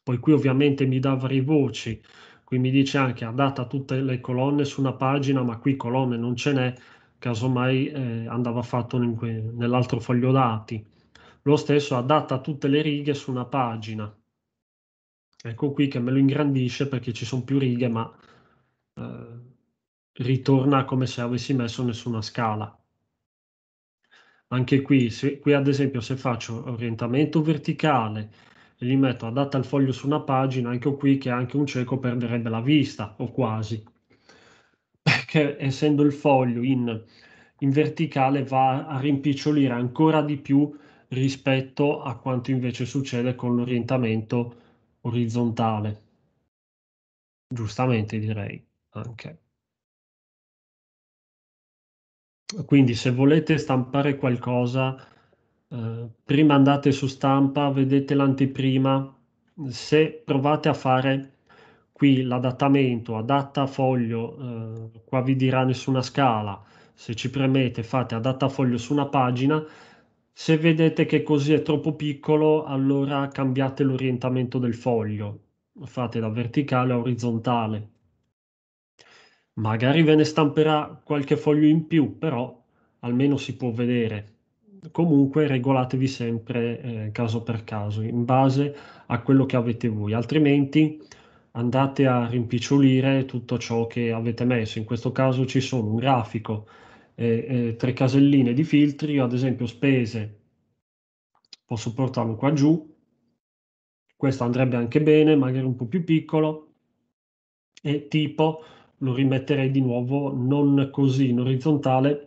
Poi qui ovviamente mi dà varie voci, Qui mi dice anche andata tutte le colonne su una pagina, ma qui colonne non ce n'è, casomai eh, andava fatto nell'altro foglio dati. Lo stesso adatta tutte le righe su una pagina. Ecco qui che me lo ingrandisce perché ci sono più righe, ma eh, ritorna come se avessi messo nessuna scala. Anche qui, se, qui ad esempio se faccio orientamento verticale e gli metto adatta data al foglio su una pagina, anche qui che anche un cieco perderebbe la vista, o quasi, perché essendo il foglio in, in verticale va a rimpicciolire ancora di più rispetto a quanto invece succede con l'orientamento orizzontale. Giustamente direi anche. Quindi se volete stampare qualcosa eh, prima andate su stampa, vedete l'anteprima, se provate a fare qui l'adattamento, adatta a foglio, eh, qua vi dirà nessuna scala, se ci premete fate adatta a foglio su una pagina, se vedete che così è troppo piccolo, allora cambiate l'orientamento del foglio, fate da verticale a orizzontale. Magari ve ne stamperà qualche foglio in più, però almeno si può vedere comunque regolatevi sempre eh, caso per caso, in base a quello che avete voi, altrimenti andate a rimpicciolire tutto ciò che avete messo. In questo caso ci sono un grafico, eh, eh, tre caselline di filtri, ad esempio spese, posso portarlo qua giù, questo andrebbe anche bene, magari un po' più piccolo, e tipo lo rimetterei di nuovo non così in orizzontale,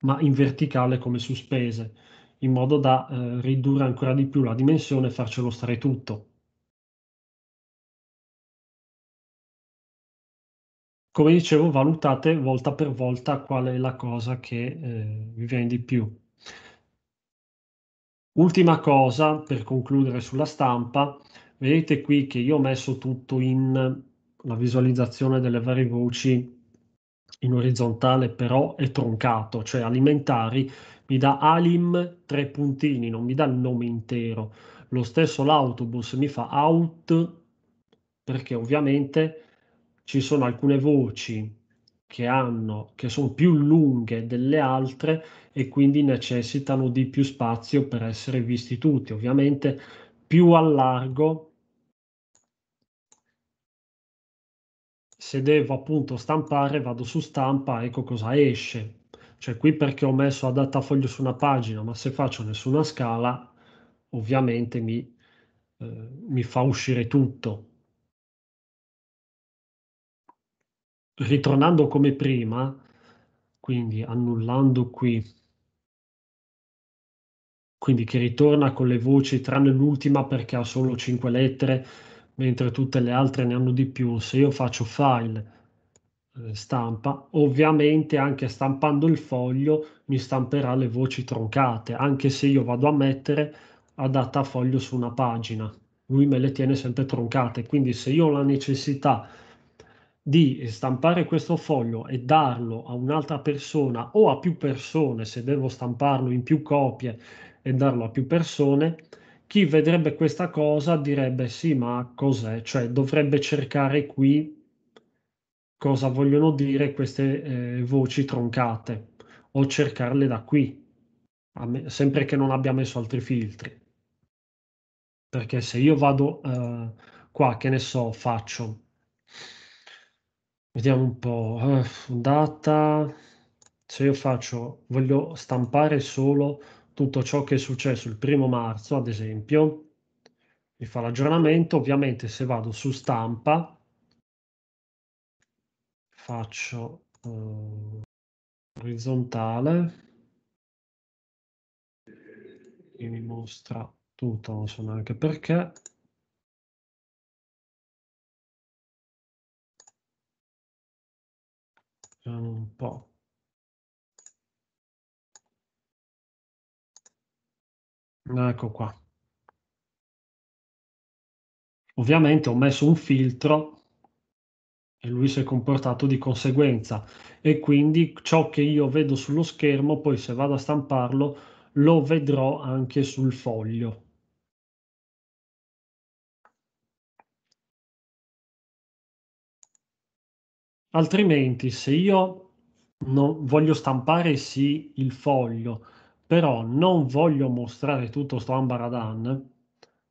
ma in verticale come sospese, in modo da eh, ridurre ancora di più la dimensione e farcelo stare tutto. Come dicevo, valutate volta per volta qual è la cosa che eh, vi viene di più. Ultima cosa, per concludere sulla stampa, vedete qui che io ho messo tutto in la visualizzazione delle varie voci in orizzontale però è troncato, cioè alimentari mi dà alim tre puntini, non mi dà il nome intero. Lo stesso l'autobus mi fa out perché ovviamente ci sono alcune voci che hanno che sono più lunghe delle altre e quindi necessitano di più spazio per essere visti tutti. Ovviamente più allargo se devo appunto stampare vado su stampa, ecco cosa esce. Cioè qui perché ho messo a datafoglio su una pagina, ma se faccio nessuna scala, ovviamente mi, eh, mi fa uscire tutto. Ritornando come prima, quindi annullando qui, quindi che ritorna con le voci tranne l'ultima perché ha solo 5 lettere, mentre tutte le altre ne hanno di più, se io faccio file eh, stampa, ovviamente anche stampando il foglio mi stamperà le voci troncate, anche se io vado a mettere a foglio su una pagina, lui me le tiene sempre troncate, quindi se io ho la necessità di stampare questo foglio e darlo a un'altra persona o a più persone, se devo stamparlo in più copie e darlo a più persone, chi vedrebbe questa cosa direbbe sì, ma cos'è? Cioè dovrebbe cercare qui cosa vogliono dire queste eh, voci troncate o cercarle da qui, me, sempre che non abbia messo altri filtri. Perché se io vado eh, qua, che ne so, faccio, vediamo un po', eh, data, se io faccio, voglio stampare solo tutto ciò che è successo il primo marzo, ad esempio, mi fa l'aggiornamento, ovviamente se vado su stampa, faccio eh, orizzontale, e mi mostra tutto, non so neanche perché, un po' Ah, ecco qua. Ovviamente ho messo un filtro e lui si è comportato di conseguenza e quindi ciò che io vedo sullo schermo, poi se vado a stamparlo, lo vedrò anche sul foglio. Altrimenti, se io non voglio stampare sì il foglio, però non voglio mostrare tutto sto ambaradan.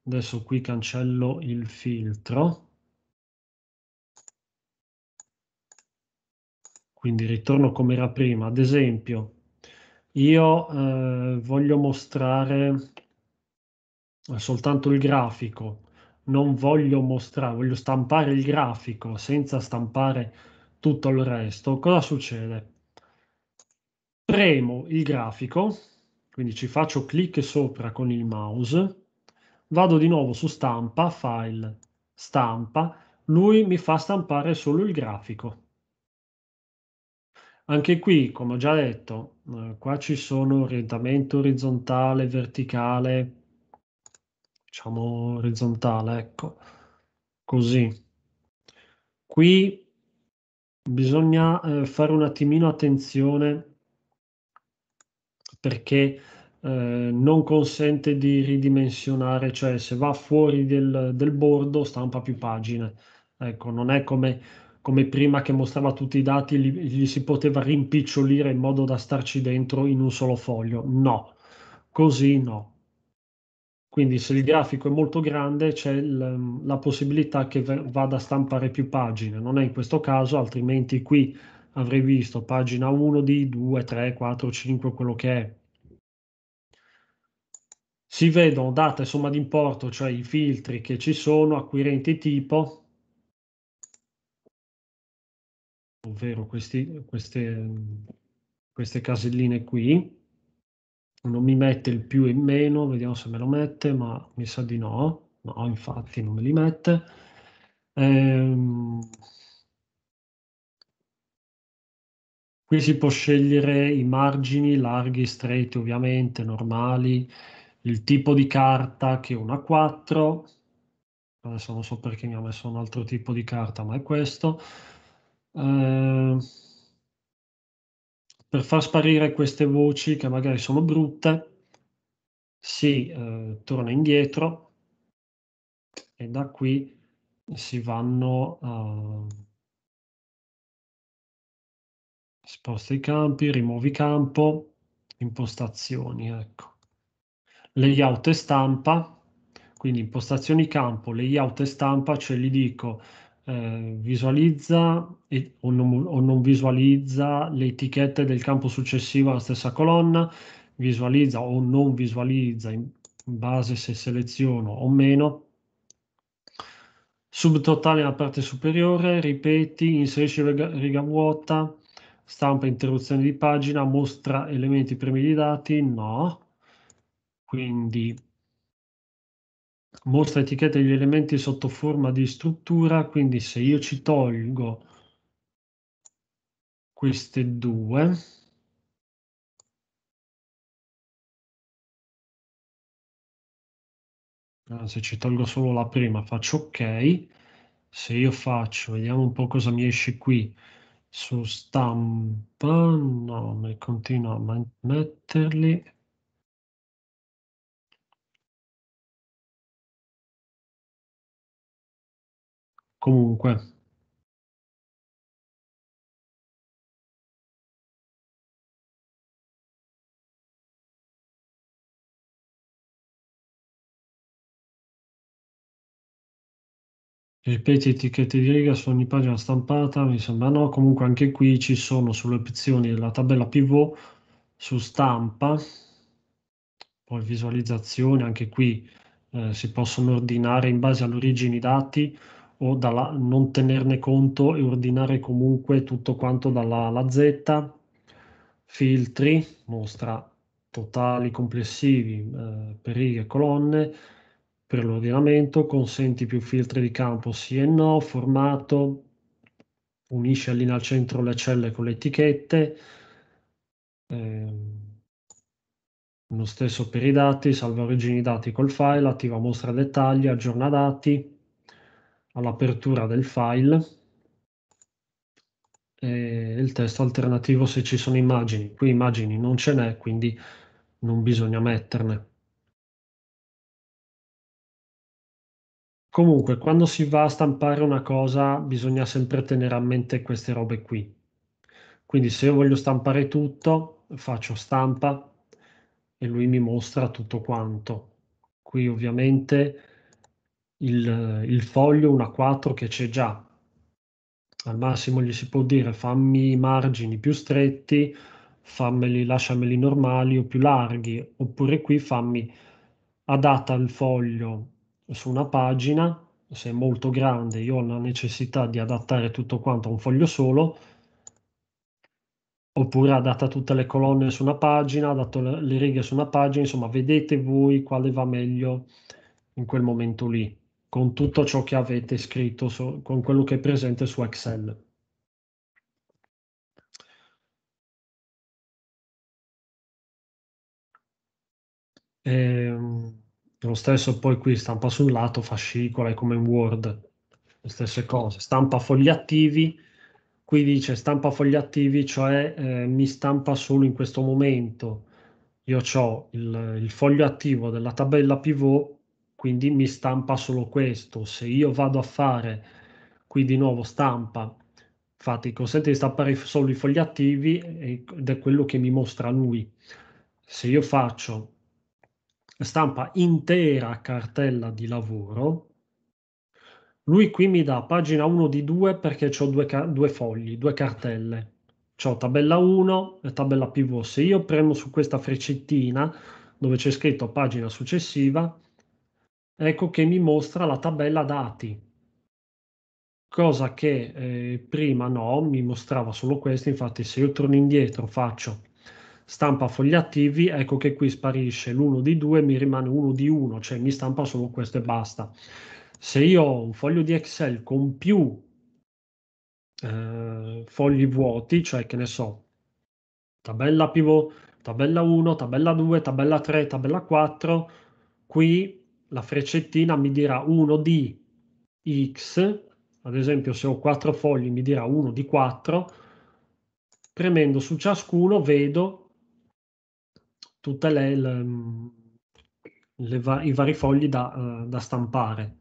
Adesso qui cancello il filtro. Quindi ritorno come era prima. Ad esempio, io eh, voglio mostrare soltanto il grafico, non voglio mostrare, voglio stampare il grafico senza stampare tutto il resto. Cosa succede? Premo il grafico, quindi ci faccio clic sopra con il mouse, vado di nuovo su stampa, file, stampa, lui mi fa stampare solo il grafico. Anche qui, come ho già detto, eh, qua ci sono orientamento orizzontale, verticale, diciamo orizzontale, ecco, così. Qui bisogna eh, fare un attimino attenzione perché eh, non consente di ridimensionare, cioè se va fuori del, del bordo stampa più pagine. Ecco, non è come, come, prima che mostrava tutti i dati, li, gli si poteva rimpicciolire in modo da starci dentro in un solo foglio. No, così no. Quindi se il grafico è molto grande c'è la possibilità che vada a stampare più pagine, non è in questo caso, altrimenti qui avrei visto pagina 1 di 2, 3, 4, 5, quello che è si vedono date somma d'importo, cioè i filtri che ci sono, acquirenti tipo, ovvero questi, queste, queste caselline qui, non mi mette il più e il meno, vediamo se me lo mette, ma mi sa di no, no, infatti non me li mette. Ehm, qui si può scegliere i margini larghi, stretti ovviamente, normali, il tipo di carta che è una 4, adesso non so perché mi ha messo un altro tipo di carta, ma è questo. Eh, per far sparire queste voci che magari sono brutte, si eh, torna indietro e da qui si vanno a sposta i campi, rimuovi campo, impostazioni, ecco layout e stampa, quindi impostazioni campo, layout e stampa, cioè gli dico eh, visualizza e, o, non, o non visualizza le etichette del campo successivo alla stessa colonna, visualizza o non visualizza in base se seleziono o meno, subtotale nella parte superiore, ripeti, inserisci riga, riga vuota, stampa interruzione di pagina, mostra elementi primi di dati, no, quindi mostra etichette degli elementi sotto forma di struttura, quindi se io ci tolgo queste due, ah, se ci tolgo solo la prima faccio ok, se io faccio, vediamo un po' cosa mi esce qui, su stampa, no, continuo a metterli, Comunque. Le etichette di riga su ogni pagina stampata, mi sembra no, comunque anche qui ci sono sulle opzioni della tabella pivot, su stampa, poi visualizzazione, anche qui eh, si possono ordinare in base alle origini dati, o dalla, non tenerne conto e ordinare comunque tutto quanto dalla alla Z, filtri, mostra totali complessivi eh, per righe e colonne, per l'ordinamento, consenti più filtri di campo sì e no, formato, unisce linea al centro le celle con le etichette, eh, lo stesso per i dati, salva origini dati col file, attiva mostra dettagli, aggiorna dati, all'apertura del file e il testo alternativo se ci sono immagini. Qui immagini non ce n'è, quindi non bisogna metterne. Comunque, quando si va a stampare una cosa, bisogna sempre tenere a mente queste robe qui. Quindi se io voglio stampare tutto, faccio stampa e lui mi mostra tutto quanto. Qui ovviamente il, il foglio 1 a 4 che c'è già. Al massimo gli si può dire fammi i margini più stretti, fammeli, lasciameli normali o più larghi, oppure qui fammi adatta il foglio su una pagina, se è molto grande io ho la necessità di adattare tutto quanto a un foglio solo, oppure adatta tutte le colonne su una pagina, adatto le righe su una pagina, insomma vedete voi quale va meglio in quel momento lì con tutto ciò che avete scritto, so, con quello che è presente su Excel. E, ehm, lo stesso poi qui stampa sul lato, fascicola, è come in Word, le stesse cose. Stampa fogli attivi, qui dice stampa fogli attivi, cioè eh, mi stampa solo in questo momento. Io ho il, il foglio attivo della tabella pivot quindi mi stampa solo questo. Se io vado a fare qui di nuovo stampa, infatti consente di stampare solo i fogli attivi ed è quello che mi mostra lui. Se io faccio stampa intera cartella di lavoro, lui qui mi dà pagina 1 di 2 perché ho due, due fogli, due cartelle. Ho tabella 1 e tabella pivot. Se io premo su questa freccettina dove c'è scritto pagina successiva, ecco che mi mostra la tabella dati, cosa che eh, prima no, mi mostrava solo questo, infatti se io torno indietro faccio stampa fogli attivi, ecco che qui sparisce l'1 di 2, mi rimane 1 di 1, cioè mi stampa solo questo e basta. Se io ho un foglio di Excel con più eh, fogli vuoti, cioè che ne so, tabella pivot, tabella 1, tabella 2, tabella 3, tabella 4, qui la freccettina mi dirà 1 di x, ad esempio se ho quattro fogli mi dirà 1 di 4, premendo su ciascuno vedo tutti va i vari fogli da, eh, da stampare.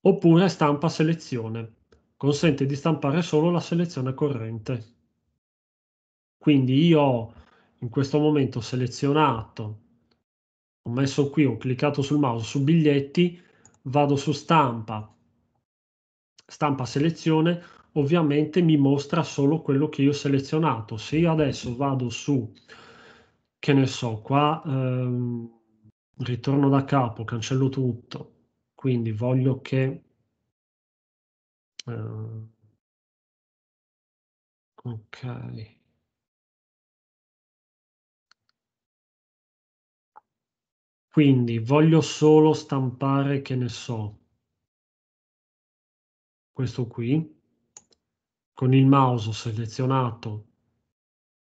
Oppure stampa selezione, consente di stampare solo la selezione corrente. Quindi io ho in questo momento selezionato ho messo qui, ho cliccato sul mouse su biglietti, vado su stampa, stampa selezione, ovviamente mi mostra solo quello che io ho selezionato. Se io adesso vado su, che ne so, qua ehm, ritorno da capo, cancello tutto, quindi voglio che... Eh, ok. Quindi voglio solo stampare, che ne so, questo qui, con il mouse ho selezionato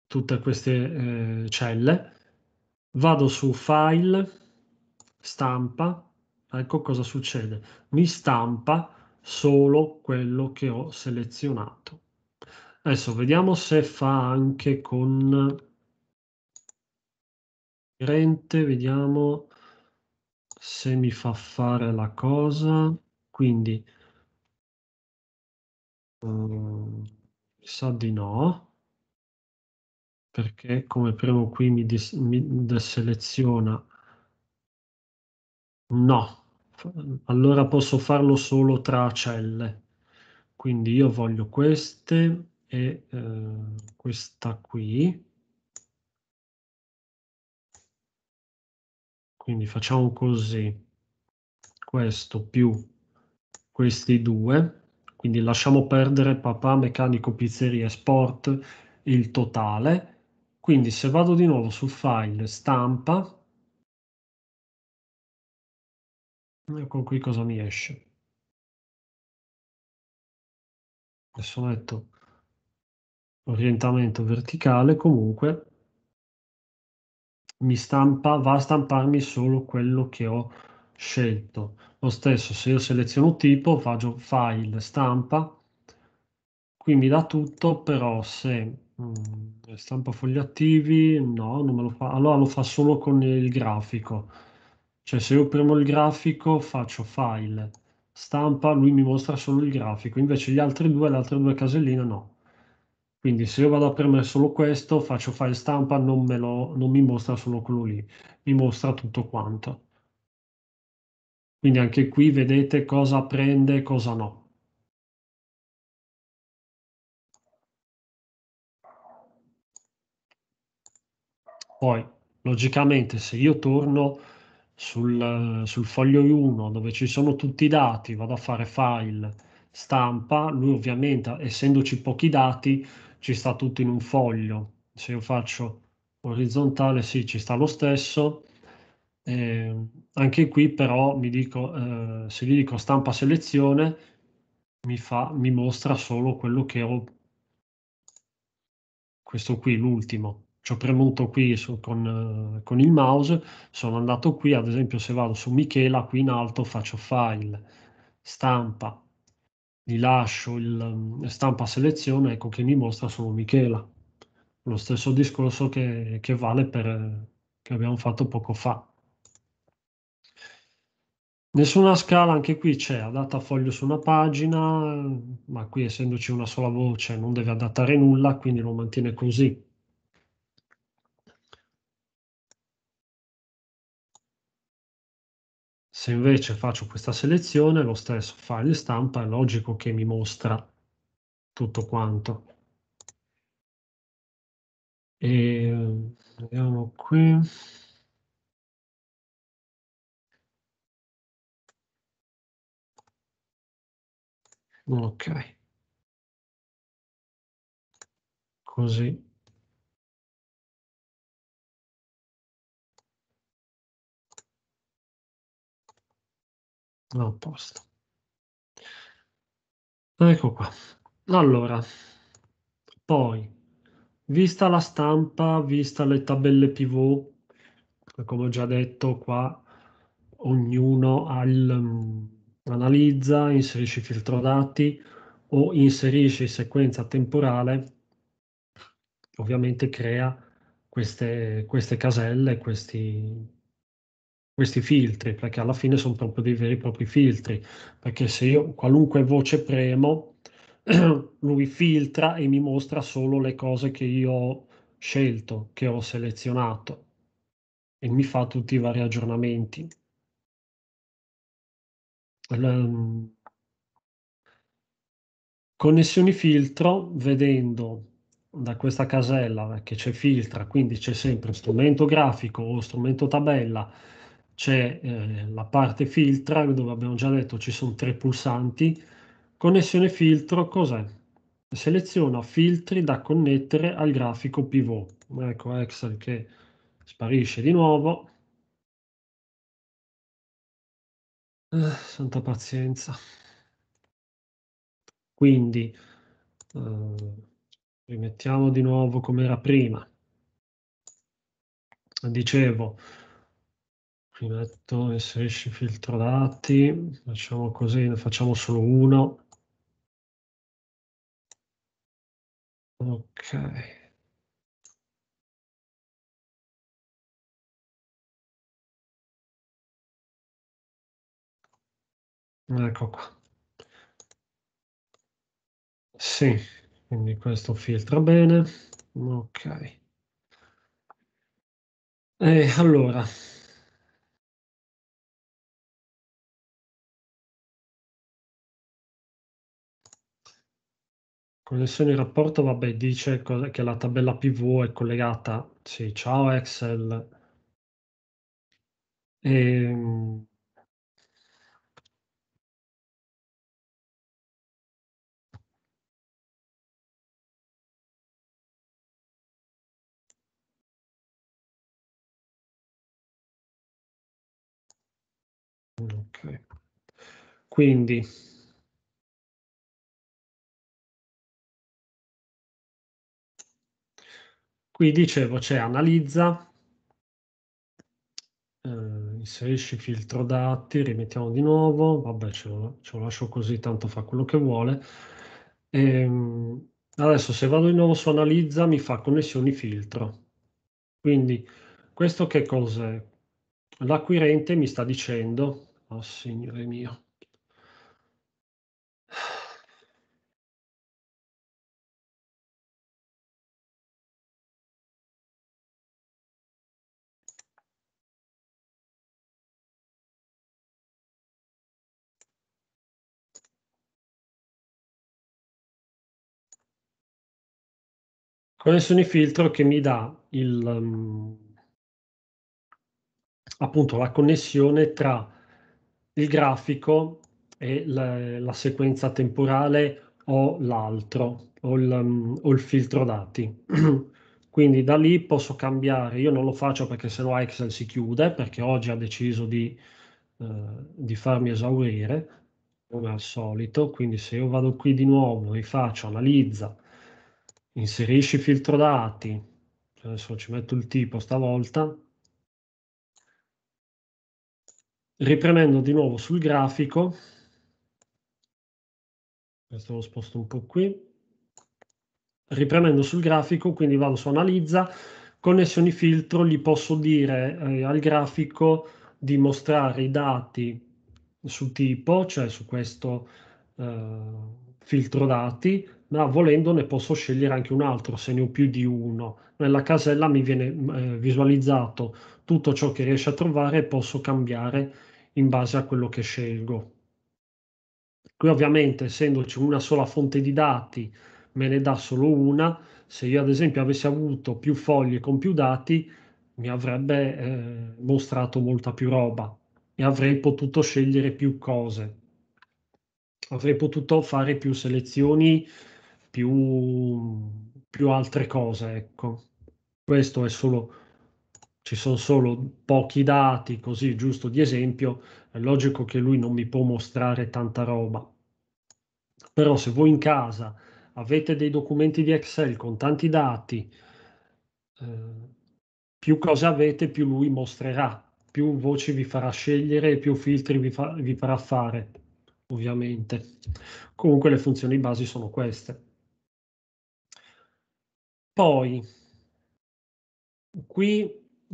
tutte queste eh, celle, vado su File, Stampa, ecco cosa succede, mi stampa solo quello che ho selezionato. Adesso vediamo se fa anche con vediamo se mi fa fare la cosa. Quindi um, sa di no, perché come premo qui mi, dis, mi deseleziona. No, allora posso farlo solo tra celle. Quindi io voglio queste e eh, questa qui. Quindi facciamo così, questo più questi due, quindi lasciamo perdere papà, meccanico, pizzeria, sport, il totale. Quindi se vado di nuovo sul file, stampa, ecco qui cosa mi esce. Adesso metto orientamento verticale, comunque mi stampa, va a stamparmi solo quello che ho scelto. Lo stesso, se io seleziono tipo, faccio file, stampa, qui mi dà tutto, però se mh, mm, stampa fogli attivi, no, non me lo fa, allora lo fa solo con il grafico. Cioè se io premo il grafico, faccio file, stampa, lui mi mostra solo il grafico, invece gli altri due, le altre due caselline no. Quindi se io vado a premere solo questo, faccio file stampa, non, lo, non mi mostra solo quello lì, mi mostra tutto quanto. Quindi anche qui vedete cosa prende e cosa no. Poi, logicamente, se io torno sul, sul, foglio 1 dove ci sono tutti i dati, vado a fare file stampa, lui ovviamente, essendoci pochi dati, ci sta tutto in un foglio. Se io faccio orizzontale, sì, ci sta lo stesso. Eh, anche qui però mi dico, eh, se gli dico stampa selezione, mi, fa, mi mostra solo quello che ho, questo qui, l'ultimo. Ci ho premuto qui su, con, eh, con il mouse, sono andato qui, ad esempio se vado su Michela, qui in alto faccio file, stampa, gli lascio il stampa selezione, ecco che mi mostra solo Michela. Lo stesso discorso che, che vale per che abbiamo fatto poco fa. Nessuna scala, anche qui c'è adatta a foglio su una pagina, ma qui essendoci una sola voce non deve adattare nulla, quindi lo mantiene così. Se invece faccio questa selezione, lo stesso file stampa è logico che mi mostra tutto quanto. E vediamo qui. Ok. Così l'opposto. Ecco qua. Allora, poi, vista la stampa, vista le tabelle pivot, come ho già detto qua, ognuno al, mm, analizza, inserisce il filtro dati o inserisce sequenza temporale, ovviamente crea queste, queste caselle, questi, questi filtri, perché alla fine sono proprio dei veri e propri filtri, perché se io qualunque voce premo, lui filtra e mi mostra solo le cose che io ho scelto, che ho selezionato e mi fa tutti i vari aggiornamenti. Mm, connessioni filtro, vedendo da questa casella che c'è filtra, quindi c'è sempre strumento grafico o strumento tabella, c'è eh, la parte filtra dove abbiamo già detto ci sono tre pulsanti. Connessione filtro cos'è? Seleziona filtri da connettere al grafico pivot. Ecco Excel che sparisce di nuovo. Eh, santa pazienza. Quindi eh, rimettiamo di nuovo come era prima. Dicevo, qui metto inserisci filtro dati, facciamo così, ne facciamo solo uno. Ok. Ecco qua. Sì, quindi questo filtra bene. Ok. E allora, Connessione in rapporto, vabbè, dice che la tabella PV è collegata. Sì, ciao Excel. Ehm, ok. Quindi Qui dicevo c'è analizza, eh, inserisci filtro dati, rimettiamo di nuovo, vabbè ce lo, ce lo lascio così, tanto fa quello che vuole. Ehm, adesso se vado di nuovo su analizza mi fa connessioni filtro. Quindi questo che cos'è? L'acquirente mi sta dicendo, oh signore mio, Connessione filtro che mi dà il, um, appunto la connessione tra il grafico e la, la sequenza temporale o l'altro o il, um, o il filtro dati. Quindi da lì posso cambiare, io non lo faccio perché sennò Excel si chiude, perché oggi ha deciso di, uh, di farmi esaurire, come al solito, quindi se io vado qui di nuovo, e faccio analizza, inserisci filtro dati, cioè, adesso ci metto il tipo stavolta, ripremendo di nuovo sul grafico, questo lo sposto un po' qui, ripremendo sul grafico, quindi vado su analizza, connessioni filtro, gli posso dire eh, al grafico di mostrare i dati su tipo, cioè su questo eh, filtro dati, ma volendo ne posso scegliere anche un altro se ne ho più di uno. Nella casella mi viene mm, eh, visualizzato tutto ciò che riesce a trovare e posso cambiare in base a quello che scelgo. Qui ovviamente essendoci una sola fonte di dati me ne dà solo una, se io ad esempio avessi avuto più foglie con più dati mi avrebbe eh, mostrato molta più roba e avrei potuto scegliere più cose, avrei potuto fare più selezioni, più, più altre cose, ecco. Questo è solo, ci sono solo pochi dati, così giusto di esempio, è logico che lui non mi può mostrare tanta roba. Però se voi in casa avete dei documenti di Excel con tanti dati, eh, più cose avete, più lui mostrerà, più voci vi farà scegliere, più filtri vi, fa, vi farà fare, ovviamente. Comunque le funzioni basi sono queste. Poi, qui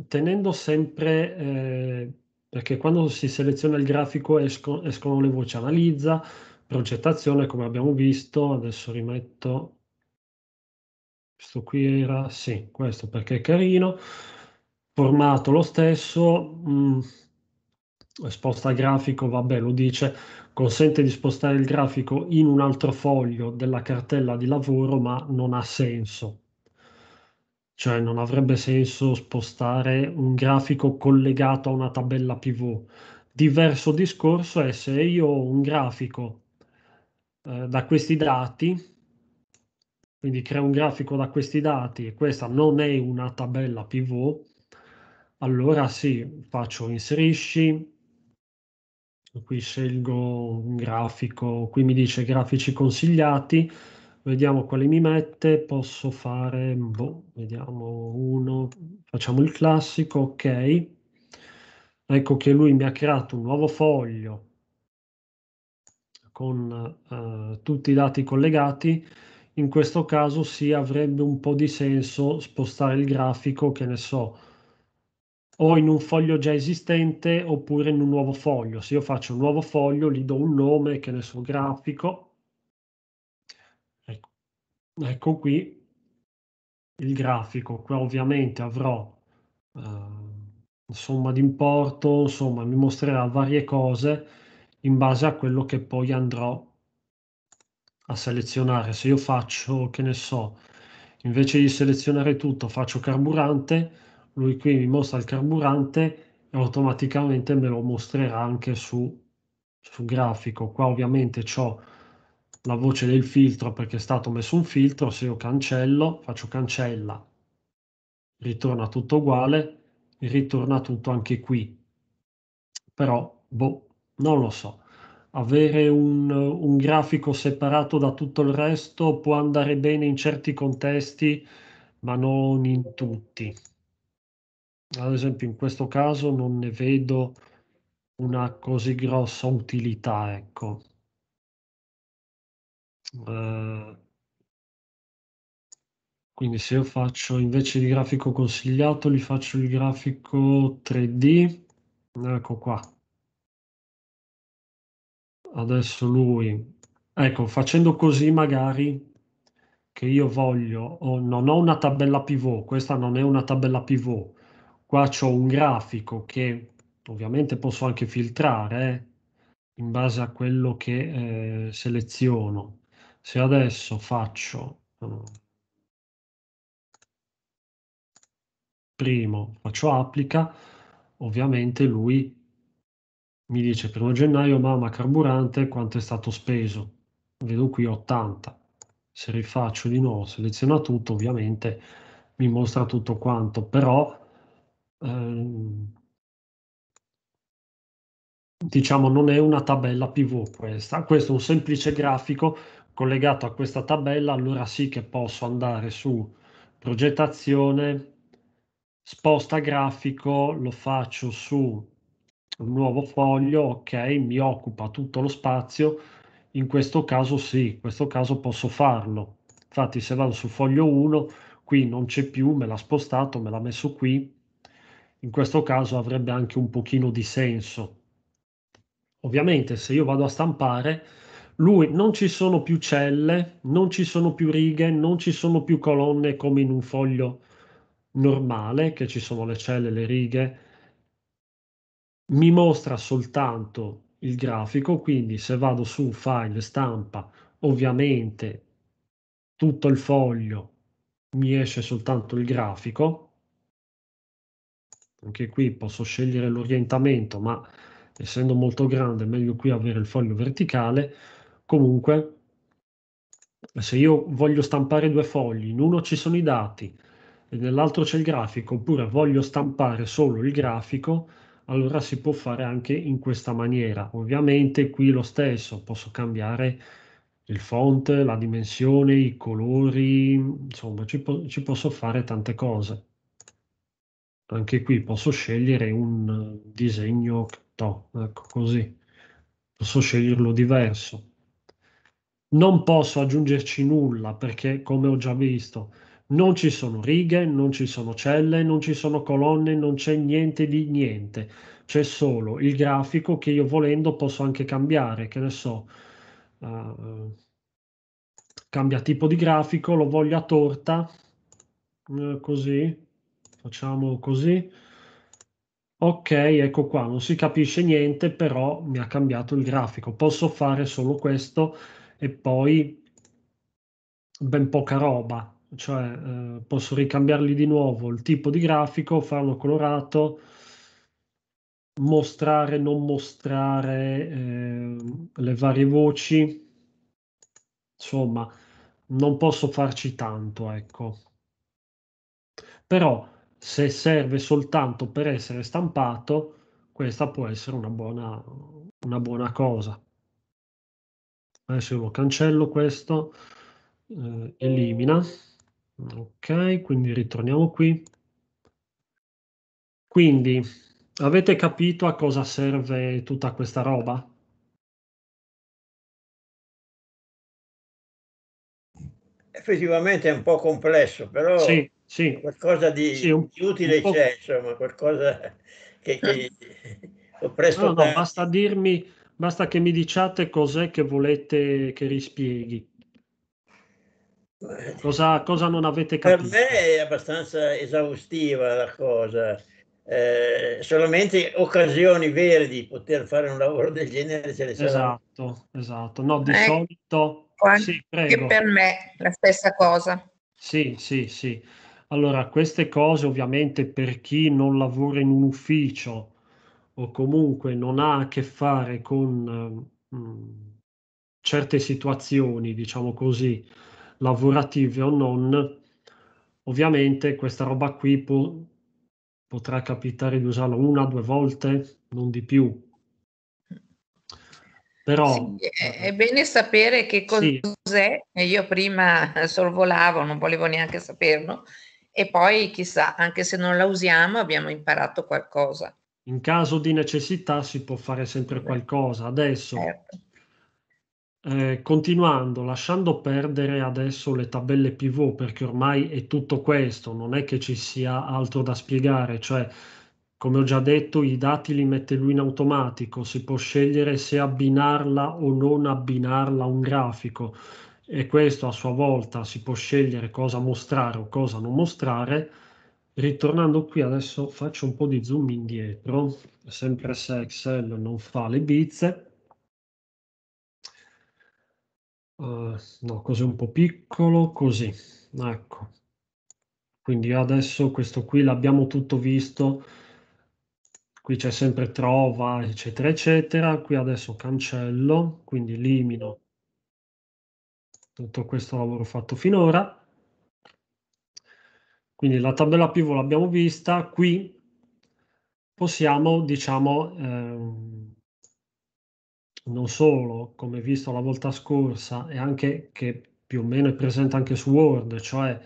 tenendo sempre, eh, perché quando si seleziona il grafico esco, escono le voci analizza, progettazione, come abbiamo visto, adesso rimetto, questo qui era, sì, questo perché è carino, formato lo stesso, mh, mm, sposta grafico, vabbè, lo dice, consente di spostare il grafico in un altro foglio della cartella di lavoro, ma non ha senso, cioè non avrebbe senso spostare un grafico collegato a una tabella pivot. Diverso discorso è se io ho un grafico eh, da questi dati, quindi creo un grafico da questi dati e questa non è una tabella pivot, allora sì, faccio inserisci, qui scelgo un grafico, qui mi dice grafici consigliati, Vediamo quali mi mette, posso fare, boh, vediamo uno, facciamo il classico, ok. Ecco che lui mi ha creato un nuovo foglio con eh, tutti i dati collegati. In questo caso sì, avrebbe un po' di senso spostare il grafico, che ne so, o in un foglio già esistente oppure in un nuovo foglio. Se io faccio un nuovo foglio, gli do un nome, che ne so, grafico, ecco qui il grafico, qua ovviamente avrò eh, somma d'importo, insomma mi mostrerà varie cose in base a quello che poi andrò a selezionare. Se io faccio, che ne so, invece di selezionare tutto faccio carburante, lui qui mi mostra il carburante e automaticamente me lo mostrerà anche su, su grafico. Qua ovviamente ho la voce del filtro perché è stato messo un filtro, se io cancello, faccio cancella, ritorna tutto uguale, ritorna tutto anche qui. Però, boh, non lo so. Avere un, un grafico separato da tutto il resto può andare bene in certi contesti, ma non in tutti. Ad esempio, in questo caso non ne vedo una così grossa utilità, ecco. Ehm, quindi se io faccio invece di grafico consigliato, gli faccio il grafico 3D, ecco qua. Adesso lui, ecco, facendo così magari che io voglio, oh, non ho una tabella pivot, questa non è una tabella pivot, qua c'ho un grafico che ovviamente posso anche filtrare eh, in base a quello che eh, seleziono se adesso faccio eh, primo, faccio applica, ovviamente lui mi dice primo gennaio mamma carburante quanto è stato speso, vedo qui 80, se rifaccio di nuovo seleziona tutto ovviamente mi mostra tutto quanto però ehm, diciamo non è una tabella pivot questa questo è un semplice grafico collegato a questa tabella, allora sì che posso andare su progettazione, sposta grafico, lo faccio su un nuovo foglio, ok, mi occupa tutto lo spazio, in questo caso sì, in questo caso posso farlo. Infatti se vado su foglio 1, qui non c'è più, me l'ha spostato, me l'ha messo qui, in questo caso avrebbe anche un pochino di senso. Ovviamente se io vado a stampare, lui non ci sono più celle, non ci sono più righe, non ci sono più colonne come in un foglio normale, che ci sono le celle, le righe. Mi mostra soltanto il grafico, quindi se vado su file stampa, ovviamente tutto il foglio mi esce soltanto il grafico. Anche qui posso scegliere l'orientamento, ma essendo molto grande è meglio qui avere il foglio verticale. Comunque, se io voglio stampare due fogli, in uno ci sono i dati e nell'altro c'è il grafico, oppure voglio stampare solo il grafico, allora si può fare anche in questa maniera. Ovviamente qui lo stesso, posso cambiare il font, la dimensione, i colori, insomma ci, po ci posso fare tante cose. Anche qui posso scegliere un disegno, no, ecco così, posso sceglierlo diverso non posso aggiungerci nulla perché, come ho già visto, non ci sono righe, non ci sono celle, non ci sono colonne, non c'è niente di niente. C'è solo il grafico che io volendo posso anche cambiare, che ne so, uh, cambia tipo di grafico, lo voglio a torta, uh, così, facciamo così. Ok, ecco qua, non si capisce niente, però mi ha cambiato il grafico. Posso fare solo questo e poi ben poca roba, cioè eh, posso ricambiargli di nuovo il tipo di grafico, farlo colorato, mostrare, non mostrare eh, le varie voci, insomma non posso farci tanto, ecco. Però se serve soltanto per essere stampato, questa può essere una buona, una buona cosa adesso io cancello questo, eh, elimina, ok, quindi ritorniamo qui. Quindi, avete capito a cosa serve tutta questa roba? Effettivamente è un po' complesso, però sì, sì. qualcosa di, sì, un, di utile c'è, insomma, qualcosa che, che ho presto... No, no, basta dirmi Basta che mi diciate cos'è che volete che rispieghi. Cosa, cosa non avete capito? Per me è abbastanza esaustiva la cosa. Eh, solamente occasioni vere di poter fare un lavoro del genere ce le sono. Esatto, esatto. No, di eh, solito... Sì, prego. per me la stessa cosa. Sì, sì, sì. Allora, queste cose ovviamente per chi non lavora in un ufficio, o comunque non ha a che fare con mh, eh, mm, certe situazioni, diciamo così, lavorative o non, ovviamente questa roba qui po- potrà capitare di usarla una, due volte, non di più. Però, sì, è bene sapere che cos'è, sì. io prima sorvolavo, non volevo neanche saperlo, e poi chissà, anche se non la usiamo abbiamo imparato qualcosa in caso di necessità si può fare sempre qualcosa. Adesso, certo. eh, continuando, lasciando perdere adesso le tabelle pivot, perché ormai è tutto questo, non è che ci sia altro da spiegare, cioè, come ho già detto, i dati li mette lui in automatico, si può scegliere se abbinarla o non abbinarla a un grafico e questo a sua volta si può scegliere cosa mostrare o cosa non mostrare Ritornando qui adesso faccio un po' di zoom indietro, sempre se Excel non fa le bizze. Uh, no, così un po' piccolo, così, ecco. Quindi adesso questo qui l'abbiamo tutto visto, qui c'è sempre trova, eccetera, eccetera. Qui adesso cancello, quindi elimino tutto questo lavoro fatto finora quindi la tabella pivot l'abbiamo vista, qui possiamo, diciamo, ehm, non solo, come visto la volta scorsa, e anche che più o meno è presente anche su Word, cioè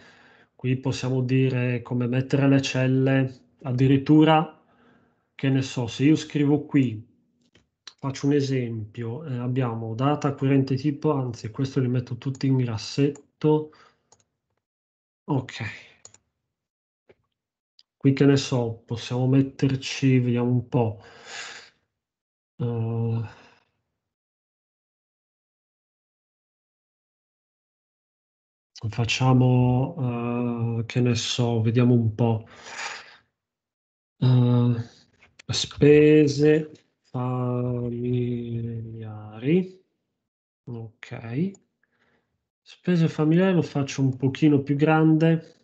qui possiamo dire come mettere le celle, addirittura, che ne so, se io scrivo qui, faccio un esempio, eh, abbiamo data, querente tipo, anzi questo li metto tutti in grassetto, ok, quindi che ne so, possiamo metterci, vediamo un po'. Uh, facciamo, uh, che ne so, vediamo un po'. Uh, spese familiari. Ok. Spese familiari lo faccio un pochino più grande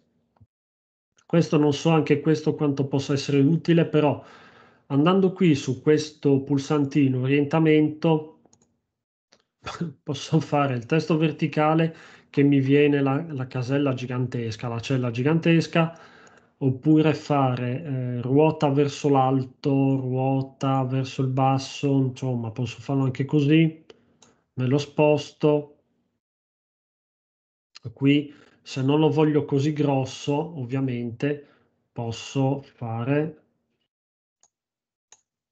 questo non so anche questo quanto possa essere utile, però andando qui su questo pulsantino orientamento posso fare il testo verticale che mi viene la, la casella gigantesca, la cella gigantesca, oppure fare eh, ruota verso l'alto, ruota verso il basso, insomma posso farlo anche così, me lo sposto, qui se non lo voglio così grosso, ovviamente, posso fare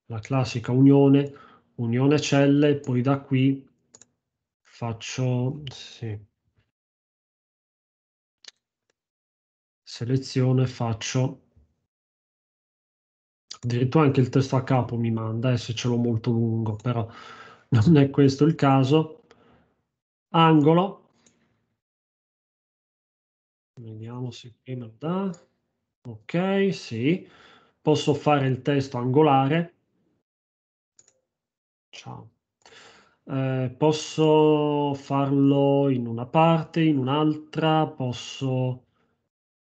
la classica unione, unione celle, poi da qui faccio, sì, selezione, faccio, addirittura anche il testo a capo mi manda, eh, se ce l'ho molto lungo, però non è questo il caso, angolo, Vediamo se qui me dà. Ok, sì. Posso fare il testo angolare. Ciao. Eh, posso farlo in una parte, in un'altra, posso...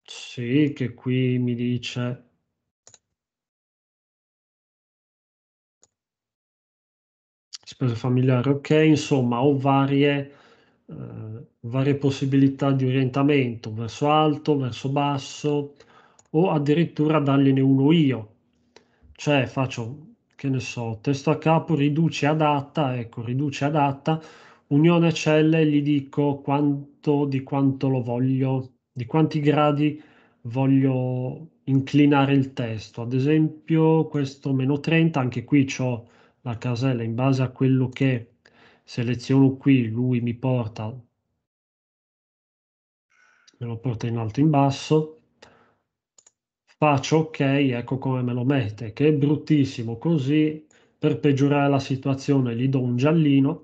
Sì, che qui mi dice... Spese familiare, ok, insomma, ho varie eh, varie possibilità di orientamento verso alto, verso basso o addirittura dargliene uno io. Cioè faccio, che ne so, testo a capo, riduce adatta, ecco, riduce adatta, unione celle gli dico quanto di quanto lo voglio, di quanti gradi voglio inclinare il testo. Ad esempio questo meno 30, anche qui ho la casella in base a quello che seleziono qui, lui mi porta, me lo porta in alto in basso, faccio ok, ecco come me lo mette, che è bruttissimo così, per peggiorare la situazione gli do un giallino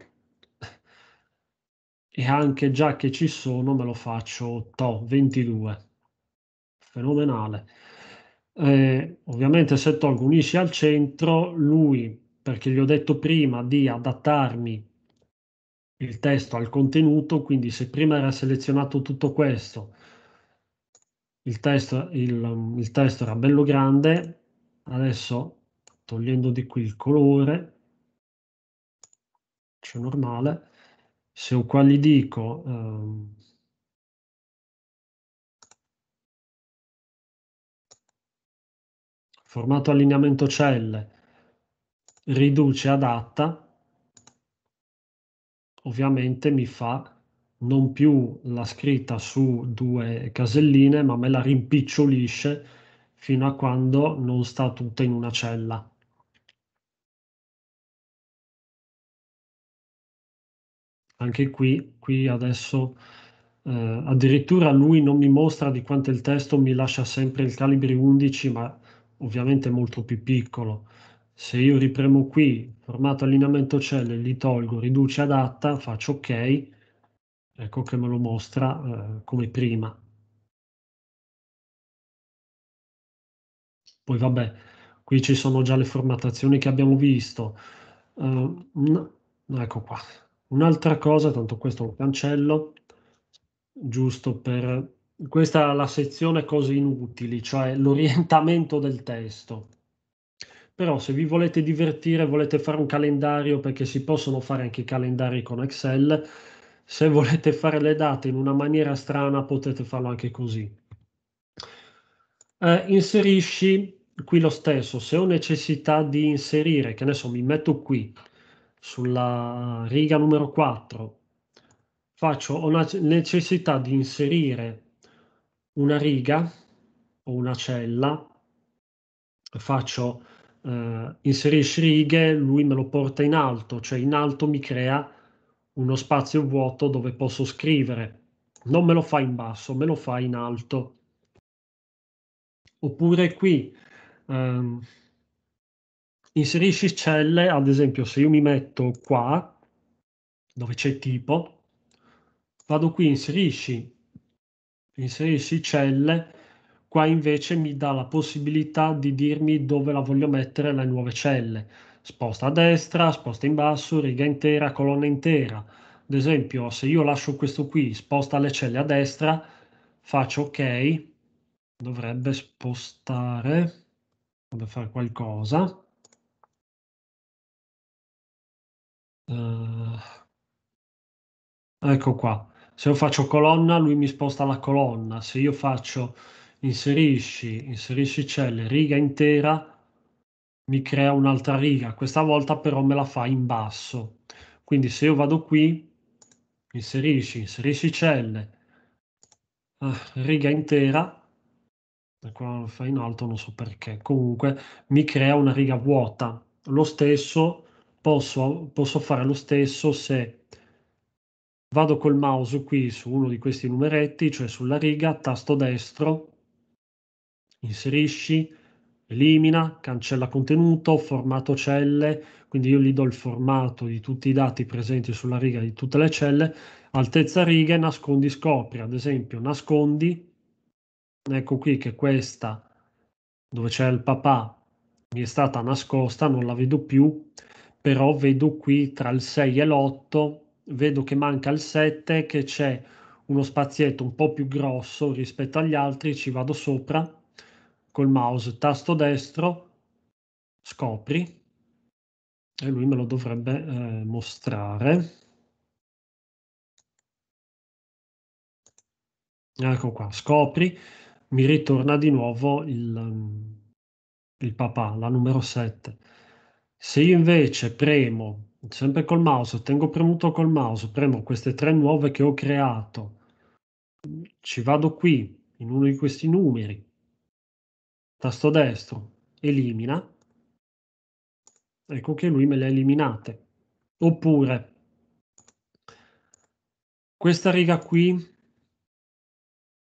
e anche già che ci sono me lo faccio to 22 fenomenale eh, ovviamente se tolgo unisci al centro lui perché gli ho detto prima di adattarmi il testo al contenuto, quindi se prima era selezionato tutto questo, il testo, il, um, il testo era bello grande, adesso togliendo di qui il colore, c'è cioè normale, se qua gli dico ehm, formato allineamento celle, riduce adatta, ovviamente mi fa non più la scritta su due caselline, ma me la rimpicciolisce fino a quando non sta tutta in una cella. Anche qui, qui adesso eh, addirittura lui non mi mostra di quanto il testo mi lascia sempre il calibri 11, ma ovviamente molto più piccolo se io ripremo qui, formato allineamento celle, li tolgo, riduce adatta, faccio ok, ecco che me lo mostra eh, come prima. Poi vabbè, qui ci sono già le formattazioni che abbiamo visto. Uh, eh, no, ecco qua. Un'altra cosa, tanto questo lo cancello, giusto per... Questa è la sezione cose inutili, cioè l'orientamento del testo però se vi volete divertire, volete fare un calendario, perché si possono fare anche i calendari con Excel, se volete fare le date in una maniera strana potete farlo anche così. Eh, inserisci qui lo stesso, se ho necessità di inserire, che adesso mi metto qui, sulla riga numero 4, faccio, ho una necessità di inserire una riga o una cella, faccio eh, inserisci righe, lui me lo porta in alto, cioè in alto mi crea uno spazio vuoto dove posso scrivere. Non me lo fa in basso, me lo fa in alto. Oppure qui ehm, inserisci celle, ad esempio se io mi metto qua, dove c'è tipo, vado qui, inserisci, inserisci celle, Qua invece mi dà la possibilità di dirmi dove la voglio mettere le nuove celle. Sposta a destra, sposta in basso, riga intera, colonna intera. Ad esempio, se io lascio questo qui, sposta le celle a destra, faccio ok, dovrebbe spostare, dovrebbe fare qualcosa. Uh, ecco qua. Se io faccio colonna, lui mi sposta la colonna. Se io faccio inserisci, inserisci cell, riga intera, mi crea un'altra riga, questa volta però me la fa in basso. Quindi se io vado qui, inserisci, inserisci cell, eh, ah, riga intera, qua lo fa in alto non so perché, comunque mi crea una riga vuota. Lo stesso posso, posso fare lo stesso se vado col mouse qui su uno di questi numeretti, cioè sulla riga, tasto destro, inserisci, elimina, cancella contenuto, formato celle, quindi io gli do il formato di tutti i dati presenti sulla riga di tutte le celle, altezza riga e nascondi, scopri, ad esempio nascondi, ecco qui che questa dove c'è il papà mi è stata nascosta, non la vedo più, però vedo qui tra il 6 e l'8, vedo che manca il 7, che c'è uno spazietto un po' più grosso rispetto agli altri, ci vado sopra, col mouse tasto destro, scopri e lui me lo dovrebbe eh, mostrare. Ecco qua, scopri, mi ritorna di nuovo il, mm, il papà, la numero 7. Se io invece premo, sempre col mouse, tengo premuto col mouse, premo queste tre nuove che ho creato, ci vado qui, in uno di questi numeri, tasto destro, elimina, ecco che lui me le ha eliminate. Oppure questa riga qui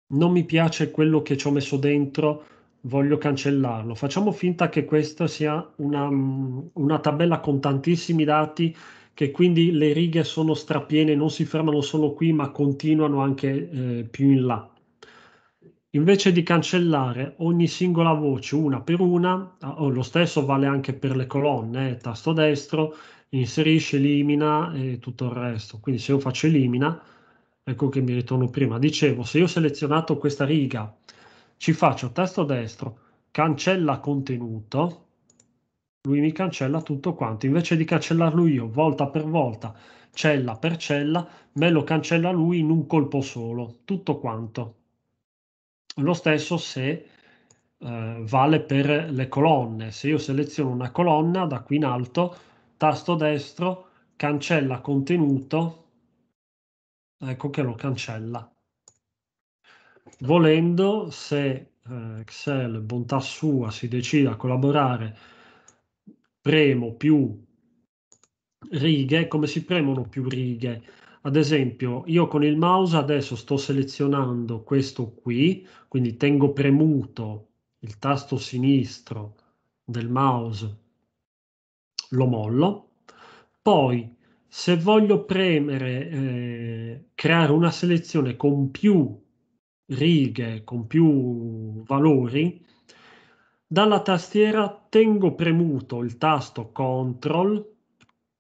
non mi piace quello che ci ho messo dentro, voglio cancellarlo. Facciamo finta che questa sia una, mm, una tabella con tantissimi dati che quindi le righe sono strapiene, non si fermano solo qui ma continuano anche eh, più in là. Invece di cancellare ogni singola voce una per una, ah, oh, lo stesso vale anche per le colonne, eh, tasto destro, inserisce, elimina e tutto il resto. Quindi se io faccio elimina, ecco che mi ritorno prima. Dicevo, se io ho selezionato questa riga, ci faccio tasto destro, cancella contenuto, lui mi cancella tutto quanto. Invece di cancellarlo io, volta per volta, cella per cella, me lo cancella lui in un colpo solo, tutto quanto. Lo stesso se eh, vale per le colonne. Se io seleziono una colonna da qui in alto, tasto destro, cancella contenuto, ecco che lo cancella. Volendo, se eh, Excel, bontà sua, si decide a collaborare, premo più righe, come si premono più righe? Ad esempio, io con il mouse adesso sto selezionando questo qui, quindi tengo premuto il tasto sinistro del mouse, lo mollo. Poi, se voglio premere, eh, creare una selezione con più righe, con più valori, dalla tastiera tengo premuto il tasto control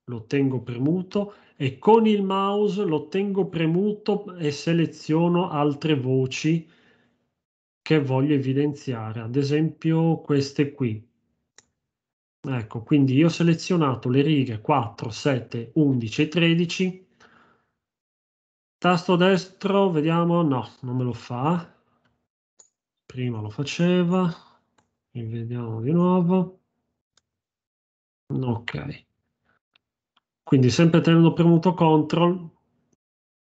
lo tengo premuto e con il mouse lo tengo premuto e seleziono altre voci che voglio evidenziare, ad esempio queste qui. Ecco, quindi io ho selezionato le righe 4, 7, 11 e 13. Tasto destro, vediamo, no, non me lo fa. Prima lo faceva, vediamo di nuovo. Ok. Quindi sempre tenendo premuto control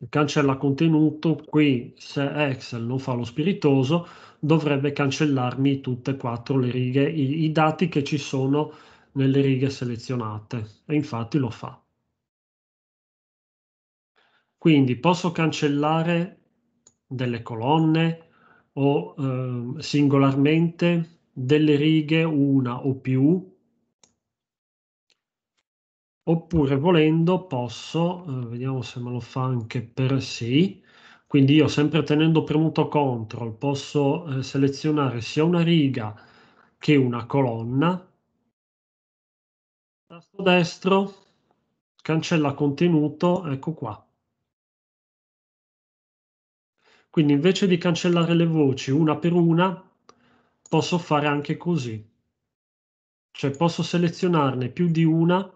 cancella contenuto, qui se Excel non fa lo spiritoso, dovrebbe cancellarmi tutte e quattro le righe, i, i dati che ci sono nelle righe selezionate, e infatti lo fa. Quindi posso cancellare delle colonne o eh, singolarmente delle righe una o più oppure volendo posso, eh, vediamo se me lo fa anche per sì, quindi io sempre tenendo premuto CTRL posso eh, selezionare sia una riga che una colonna, tasto destro, cancella contenuto, ecco qua. Quindi invece di cancellare le voci una per una, posso fare anche così. Cioè posso selezionarne più di una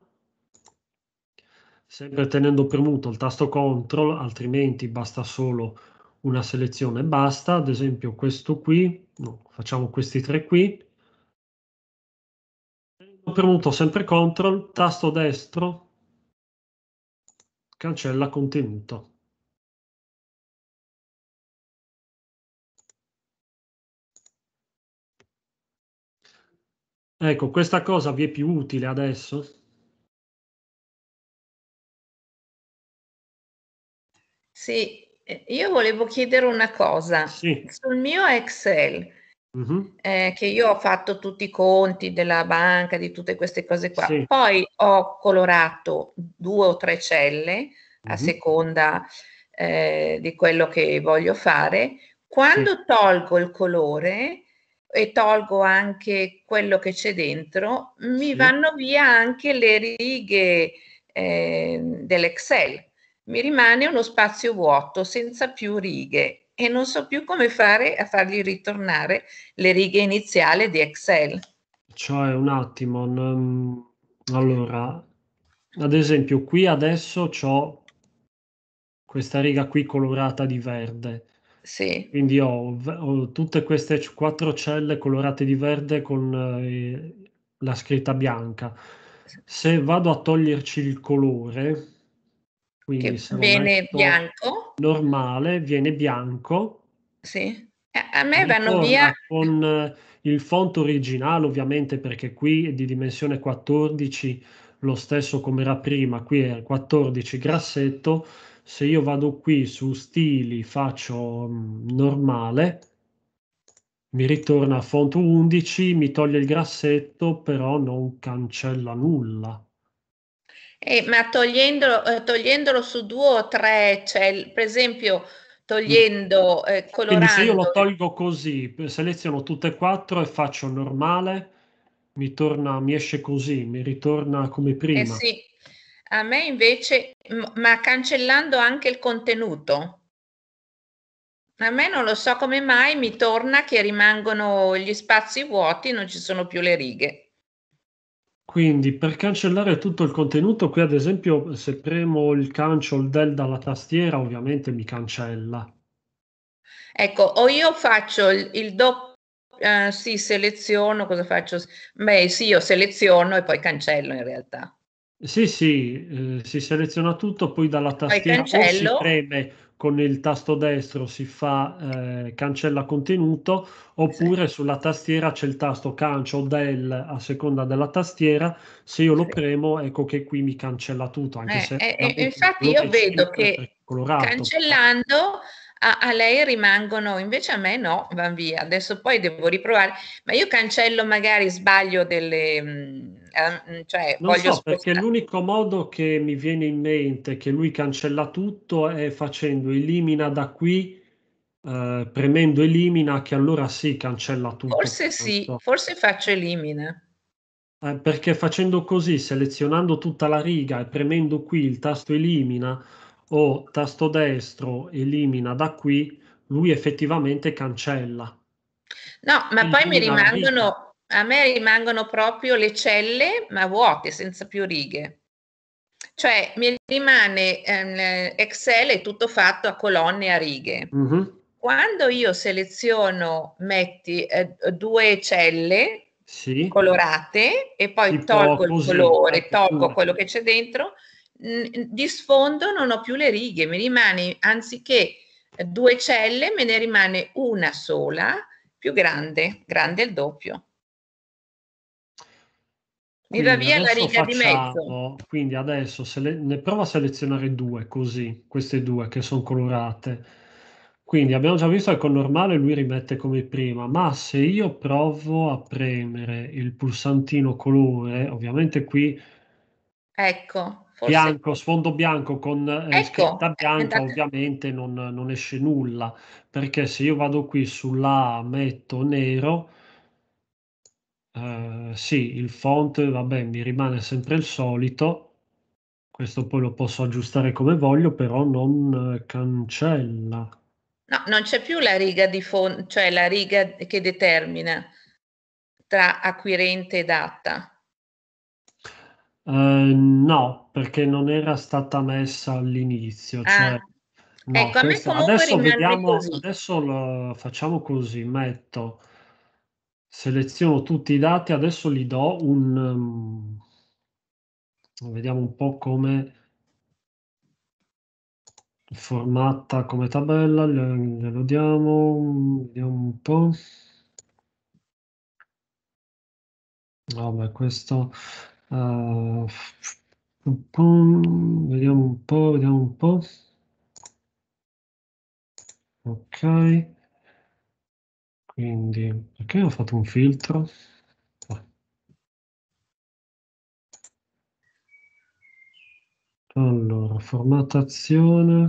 sempre tenendo premuto il tasto CTRL, altrimenti basta solo una selezione e basta, ad esempio questo qui, no, facciamo questi tre qui, tenendo premuto sempre CTRL, tasto destro, cancella contenuto. Ecco, questa cosa vi è più utile adesso? Sì, eh, io volevo chiedere una cosa. Sì. Sul mio Excel, mm-hmm. eh, che io ho fatto tutti i conti della banca, di tutte queste cose qua, sì. poi ho colorato due o tre celle mm-hmm. a seconda eh, di quello che voglio fare. Quando sì. tolgo il colore e tolgo anche quello che c'è dentro, mi vanno via anche le righe eh, dell'Excel mi rimane uno spazio vuoto senza più righe e non so più come fare a fargli ritornare le righe iniziali di Excel. Cioè, un attimo, allora, ad esempio, qui adesso ho questa riga qui colorata di verde. Sì. Quindi ho, ho tutte queste quattro celle colorate di verde con eh, la scritta bianca. Se vado a toglierci il colore, quindi che viene bianco. Normale, viene bianco. Sì. Eh, a me vanno via... Con eh, il font originale, ovviamente, perché qui è di dimensione 14, lo stesso come era prima, qui è 14 grassetto. Se io vado qui su stili, faccio mm, normale, mi ritorna a font 11, mi toglie il grassetto, però non cancella nulla. Eh, ma togliendolo, eh, togliendolo, su due o tre, cioè, per esempio togliendo, eh, colorando... Quindi se io lo tolgo così, seleziono tutte e quattro e faccio normale, mi, torna, mi esce così, mi ritorna come eh prima. Eh sì, a me invece, ma cancellando anche il contenuto. A me non lo so come mai mi torna che rimangono gli spazi vuoti, non ci sono più le righe. Quindi per cancellare tutto il contenuto, qui ad esempio se premo il cancel del dalla tastiera ovviamente mi cancella. Ecco, o io faccio il, il doppio, eh, sì, seleziono, cosa faccio? Beh sì, io seleziono e poi cancello in realtà. Sì, sì, eh, si seleziona tutto, poi dalla tastiera poi o si preme con il tasto destro si fa eh, cancella contenuto oppure sì. Esatto. sulla tastiera c'è il tasto cancio del a seconda della tastiera se io lo premo ecco che qui mi cancella tutto anche eh, se eh, eh infatti io vedo che cancellando a, a, lei rimangono invece a me no van via adesso poi devo riprovare ma io cancello magari sbaglio delle mh, Mm, cioè, non so, perché l'unico modo che mi viene in mente che lui cancella tutto è facendo elimina da qui eh, premendo elimina che allora sì cancella tutto forse sì forse faccio elimina eh, perché facendo così selezionando tutta la riga e premendo qui il tasto elimina o tasto destro elimina da qui lui effettivamente cancella No, ma elimina poi mi rimangono, a me rimangono proprio le celle, ma vuote, senza più righe. Cioè mi rimane ehm, Excel è tutto fatto a colonne e a righe. Mm-hmm. Quando io seleziono, metti eh, due celle sì. colorate e poi tipo tolgo così, il colore, tolgo quello che c'è dentro, mh, di sfondo non ho più le righe, mi rimane anziché due celle, me ne rimane una sola più grande, grande il doppio. Mi va via la riga facciamo, di mezzo. Quindi adesso sele- ne provo a selezionare due così, queste due che sono colorate. Quindi abbiamo già visto che con normale lui rimette come prima, ma se io provo a premere il pulsantino colore, ovviamente qui ecco, forse... bianco, sfondo bianco con eh, ecco, bianca, ovviamente non, non esce nulla, perché se io vado qui sulla metto nero, eh, sì, il font, vabbè, mi rimane sempre il solito. Questo poi lo posso aggiustare come voglio, però non eh, cancella. No, non c'è più la riga di font, cioè la riga che determina tra acquirente e data. Uh, no, perché non era stata messa all'inizio. Ah. Cioè, no, ecco, questo, adesso vediamo, così. adesso facciamo così, metto seleziono tutti i dati, adesso gli do un... Um, vediamo un po' come formatta come tabella, glielo diamo, vediamo un po'. Vabbè, questo... Uh, vediamo un po', vediamo un po'. Ok. Quindi, perché ho fatto un filtro? Ah. Allora, formattazione.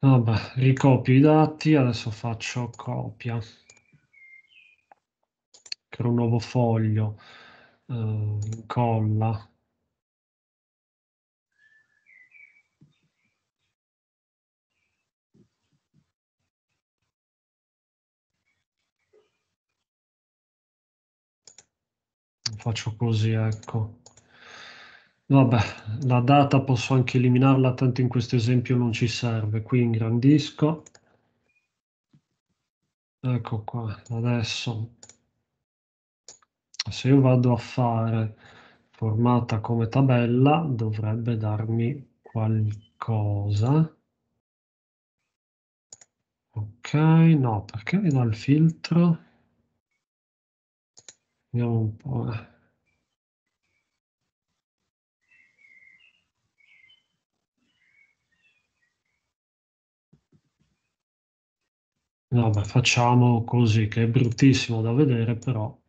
Vabbè, ricopio i dati, adesso faccio copia. Creo un nuovo foglio uh, incolla faccio così ecco vabbè la data posso anche eliminarla tanto in questo esempio non ci serve qui ingrandisco ecco qua adesso se io vado a fare formata come tabella, dovrebbe darmi qualcosa. Ok, no, perché mi dà il filtro? Vediamo un po'. No, beh, facciamo così, che è bruttissimo da vedere, però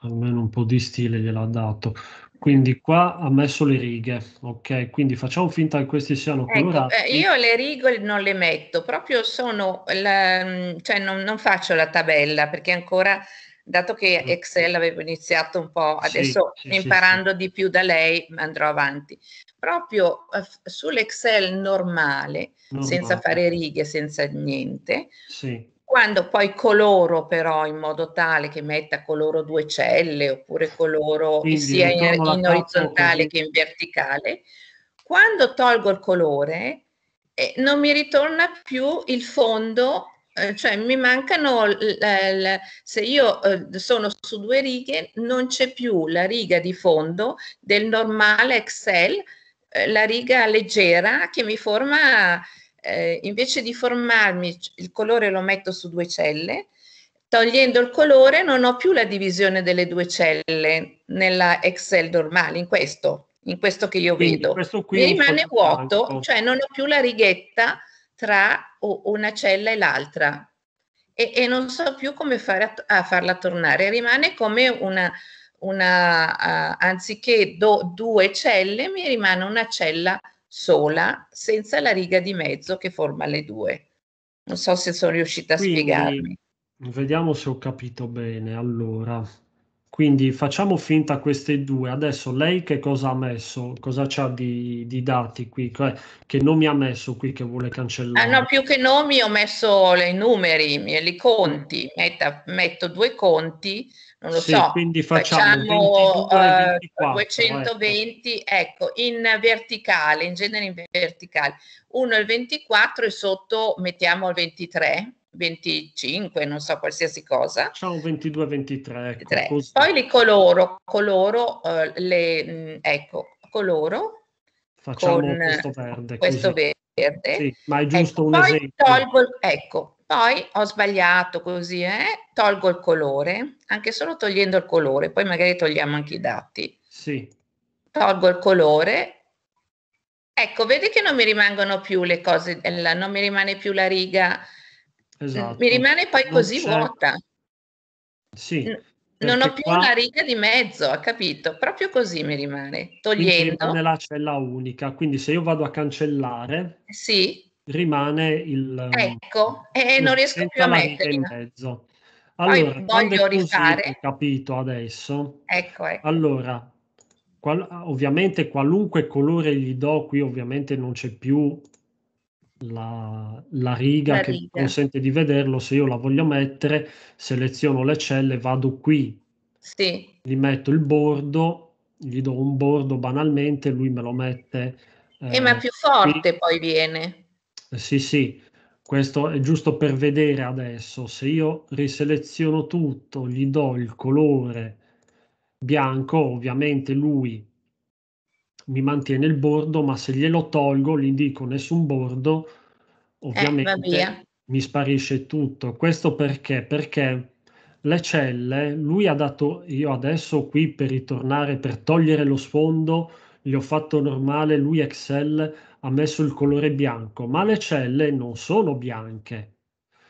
almeno un po' di stile gliel'ha dato. Quindi qua ha messo le righe, ok? Quindi facciamo finta che questi siano ecco, eh, colorati. Ecco, io le righe non le metto, proprio sono, la, mm, cioè non, non, faccio la tabella perché ancora, dato che Excel avevo iniziato un po', adesso sì, sì, imparando sì, di più da lei andrò avanti. Proprio eh, sull'Excel normale, normale. senza fare righe, senza niente, sì quando poi coloro però in modo tale che metta coloro due celle oppure coloro Quindi, sia in, in orizzontale che in verticale, quando tolgo il colore eh, non mi ritorna più il fondo, eh, cioè mi mancano, l, l, se io eh, sono su due righe non c'è più la riga di fondo del normale Excel, eh, la riga leggera che mi forma eh, invece di formarmi il colore lo metto su due celle, togliendo il colore non ho più la divisione delle due celle nella Excel normale, in questo, in questo che io Quindi vedo. Mi rimane vuoto, tanto. cioè non ho più la righetta tra una cella e l'altra e, e non so più come fare a, a farla tornare, rimane come una, una uh, anziché do, due celle mi rimane una cella sola senza la riga di mezzo che forma le due. Non so se sono riuscita a Quindi, spiegarmi. Vediamo se ho capito bene. Allora, quindi facciamo finta queste due. Adesso lei che cosa ha messo? Cosa c'ha di, di dati qui? Cioè, che nomi ha messo qui che vuole cancellare? Ah, no, più che nomi ho messo i numeri, i conti. Metta, metto due conti, non lo sì, so. Quindi facciamo, facciamo 22, 24, 220, ecco. ecco, in verticale, in genere in verticale. Uno è il 24 e sotto mettiamo il 23 25, non so, qualsiasi cosa. Ciao 22-23. Ecco, Poi li coloro, coloro eh, le, mh, mm, ecco, coloro. Facciamo con questo verde. Questo così. verde. Sì, ma è giusto ecco, un poi esempio. Tolgo, ecco, poi ho sbagliato così, eh? tolgo il colore, anche solo togliendo il colore, poi magari togliamo anche i dati. Sì. Tolgo il colore, Ecco, vedi che non mi rimangono più le cose, non mi rimane più la riga Esatto. Mi rimane poi non così c'è... vuota. Sì. N- non ho più qua... la riga di mezzo, ha capito? Proprio così mi rimane, togliendo. Quindi rimane la cella unica, quindi se io vado a cancellare, sì. rimane il... Ecco, e eh, non riesco più a mettere. In mezzo. Allora, voglio così, rifare. capito adesso. Ecco, ecco. Allora, qual- ovviamente qualunque colore gli do, qui ovviamente non c'è più la, la, riga la che riga. consente di vederlo, se io la voglio mettere, seleziono le celle, vado qui, sì. gli metto il bordo, gli do un bordo banalmente, lui me lo mette. Eh, eh ma più forte qui. poi viene. Eh, sì, sì, questo è giusto per vedere adesso, se io riseleziono tutto, gli do il colore bianco, ovviamente lui mi mantiene il bordo, ma se glielo tolgo, gli dico nessun bordo, eh, ovviamente eh, mi sparisce tutto. Questo perché? Perché le celle, lui ha dato, io adesso qui per ritornare, per togliere lo sfondo, gli ho fatto normale, lui Excel ha messo il colore bianco, ma le celle non sono bianche,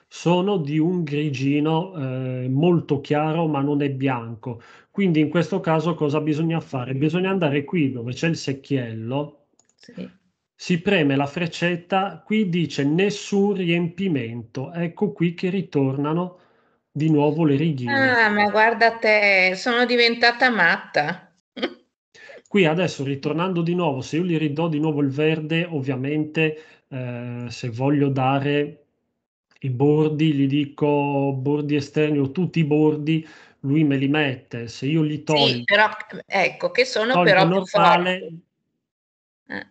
sono di un grigino eh, molto chiaro ma non è bianco. Quindi in questo caso cosa bisogna fare? Bisogna andare qui dove c'è il secchiello, sì. si preme la freccetta, qui dice nessun riempimento, ecco qui che ritornano di nuovo le righe. Ah, ma guarda te, sono diventata matta. Qui adesso ritornando di nuovo, se io gli ridò di nuovo il verde, ovviamente eh, se voglio dare i bordi, gli dico bordi esterni o tutti i bordi, lui me li mette, se io li tolgo... Sì, però, ecco, che sono però normale, più forti. Eh.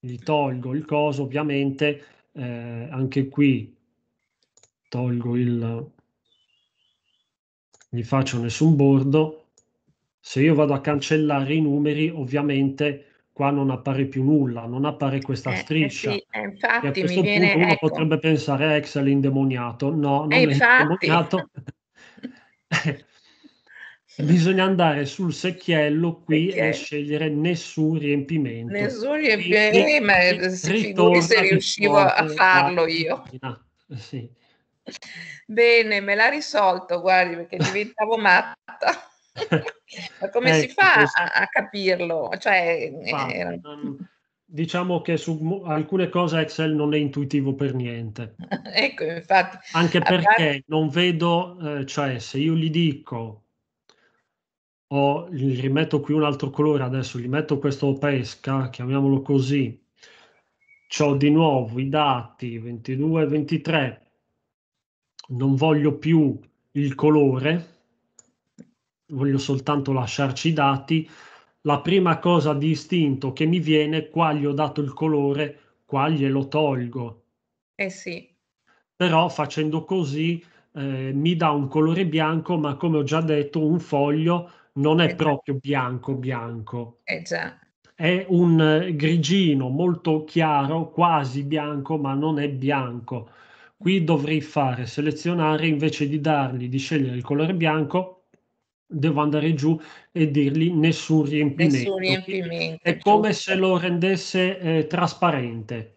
Gli tolgo il coso, ovviamente, eh, anche qui tolgo il... gli faccio nessun bordo. Se io vado a cancellare i numeri, ovviamente qua non appare più nulla, non appare questa eh, eh striscia. Eh sì, infatti, e a questo punto viene, uno ecco. potrebbe pensare a eh, Excel indemoniato, no, non è infatti. indemoniato. Bisogna andare sul secchiello qui Perché? e scegliere nessun riempimento. Nessun riempimento, Quindi, figuri se riuscivo a farlo io. Sì. Bene, me l'ha risolto, guardi, perché diventavo matta. Ma come ecco, si fa questo... a, capirlo? Cioè, fa, eh... Ehm, diciamo che su alcune cose Excel non è intuitivo per niente. ecco, infatti. Anche perché parte... non vedo, eh, cioè se io gli dico o oh, gli rimetto qui un altro colore, adesso gli metto questo pesca, chiamiamolo così, ho di nuovo i dati 22 e 23, non voglio più il colore, voglio soltanto lasciarci i dati, la prima cosa di istinto che mi viene qua gli ho dato il colore, qua glielo tolgo. Eh sì. Però facendo così eh, mi dà un colore bianco, ma come ho già detto, un foglio non è eh proprio bianco bianco. Eh già. È un eh, grigino molto chiaro, quasi bianco, ma non è bianco. Qui dovrei fare selezionare invece di dargli di scegliere il colore bianco, devo andare giù e dirgli nessun riempimento. Nessun riempimento È giusto. come se lo rendesse eh, trasparente.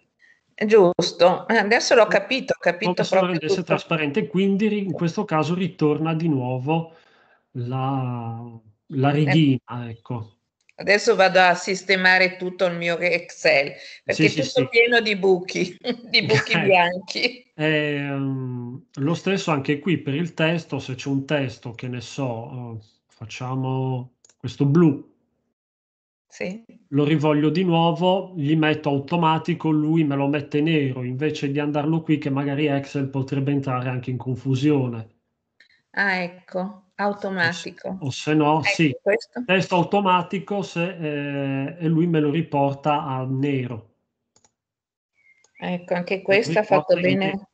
Giusto, eh, adesso l'ho capito, ho capito come se lo rendesse tutto. trasparente, quindi in questo caso ritorna di nuovo la, la eh. righina, ecco. Adesso vado a sistemare tutto il mio Excel perché sì, è tutto sì, pieno sì. di buchi, di buchi eh, bianchi. Eh, lo stesso anche qui per il testo, se c'è un testo che ne so, eh, facciamo questo blu. Sì. Lo rivoglio di nuovo, gli metto automatico, lui me lo mette nero invece di andarlo qui che magari Excel potrebbe entrare anche in confusione. Ah, ecco. Eh, automatico. O eh, se no, ecco sì, questo. test automatico se, eh, e lui me lo riporta al nero. Ecco, anche questo ha fatto bene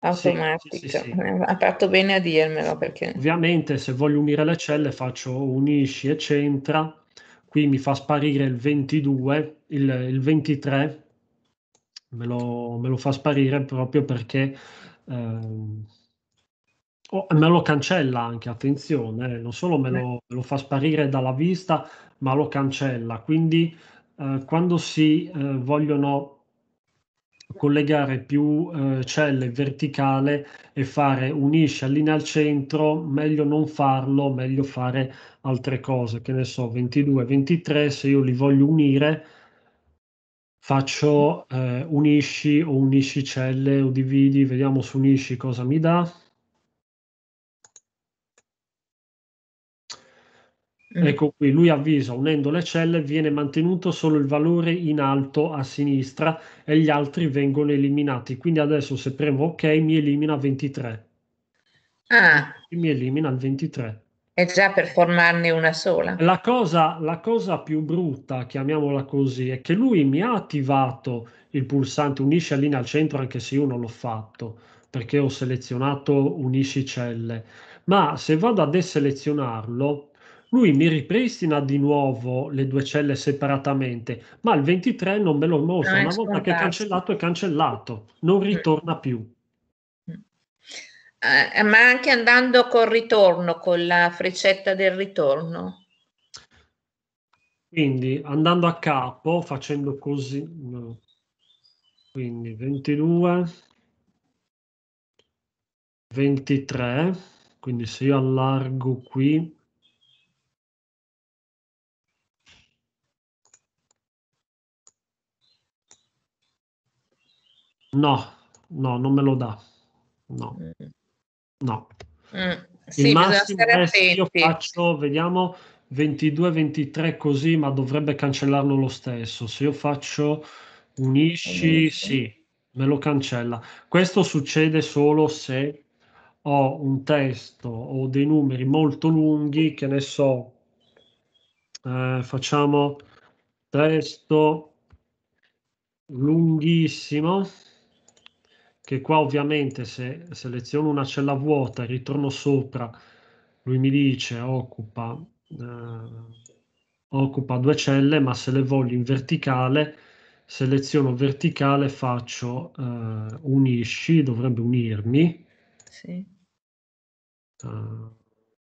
automatico, sì, sì, sì, ha fatto bene a dirmelo perché... Ovviamente se voglio unire le celle faccio unisci e centra, qui mi fa sparire il 22, il, il 23, me lo, me lo, fa sparire proprio perché... Eh, Oh, me lo cancella anche, attenzione, eh, non solo me lo, eh. me lo, fa sparire dalla vista, ma lo cancella. Quindi eh, quando si eh, vogliono collegare più eh, celle verticale e fare unisci, allinea al centro, meglio non farlo, meglio fare altre cose, che ne so, 22, 23, se io li voglio unire, faccio eh, unisci o unisci celle o dividi, vediamo su unisci cosa mi dà. Mm. Ecco qui, lui avvisa, unendo le celle viene mantenuto solo il valore in alto a sinistra e gli altri vengono eliminati. Quindi adesso se premo ok mi elimina 23. Ah. mi elimina il 23. È già per formarne una sola. La cosa, la cosa più brutta, chiamiamola così, è che lui mi ha attivato il pulsante unisci linea al centro anche se io non l'ho fatto perché ho selezionato unisci celle. Ma se vado a deselezionarlo lui mi ripristina di nuovo le due celle separatamente, ma il 23 non me lo mostra, una volta che è cancellato è cancellato, non mm. ritorna più. Eh, eh, ma anche andando col ritorno, con la freccetta del ritorno. Quindi andando a capo, facendo così, no. quindi 22, 23, quindi se io allargo qui, No, no, non me lo dà. No, eh. no. Mm. Sì, Il massimo è se io faccio, vediamo, 22-23 così, ma dovrebbe cancellarlo lo stesso. Se io faccio unisci, mm. sì, me lo cancella. Questo succede solo se ho un testo o dei numeri molto lunghi, che ne so, eh, facciamo testo lunghissimo che qua ovviamente se seleziono una cella vuota e ritorno sopra, lui mi dice occupa, eh, occupa due celle, ma se le voglio in verticale, seleziono verticale, faccio eh, unisci, dovrebbe unirmi. Sì. Uh,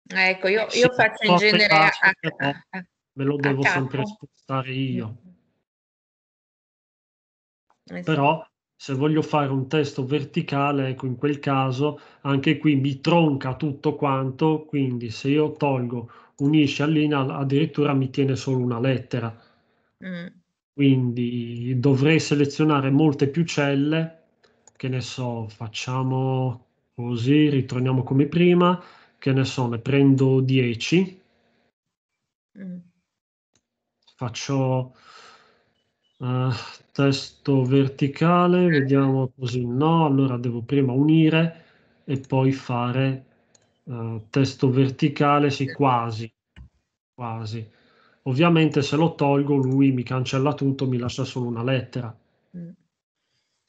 ecco, io, io faccio in genere... A, a, a, me lo devo sempre spostare io. Esatto. Però se voglio fare un testo verticale, ecco in quel caso anche qui mi tronca tutto quanto, quindi se io tolgo unisci all'ina addirittura mi tiene solo una lettera. Mm. Quindi dovrei selezionare molte più celle, che ne so, facciamo così, ritorniamo come prima, che ne so, ne prendo 10. Mm. Faccio... Uh, testo verticale, vediamo così, no, allora devo prima unire e poi fare uh, testo verticale, sì, quasi, quasi. Ovviamente se lo tolgo lui mi cancella tutto, mi lascia solo una lettera.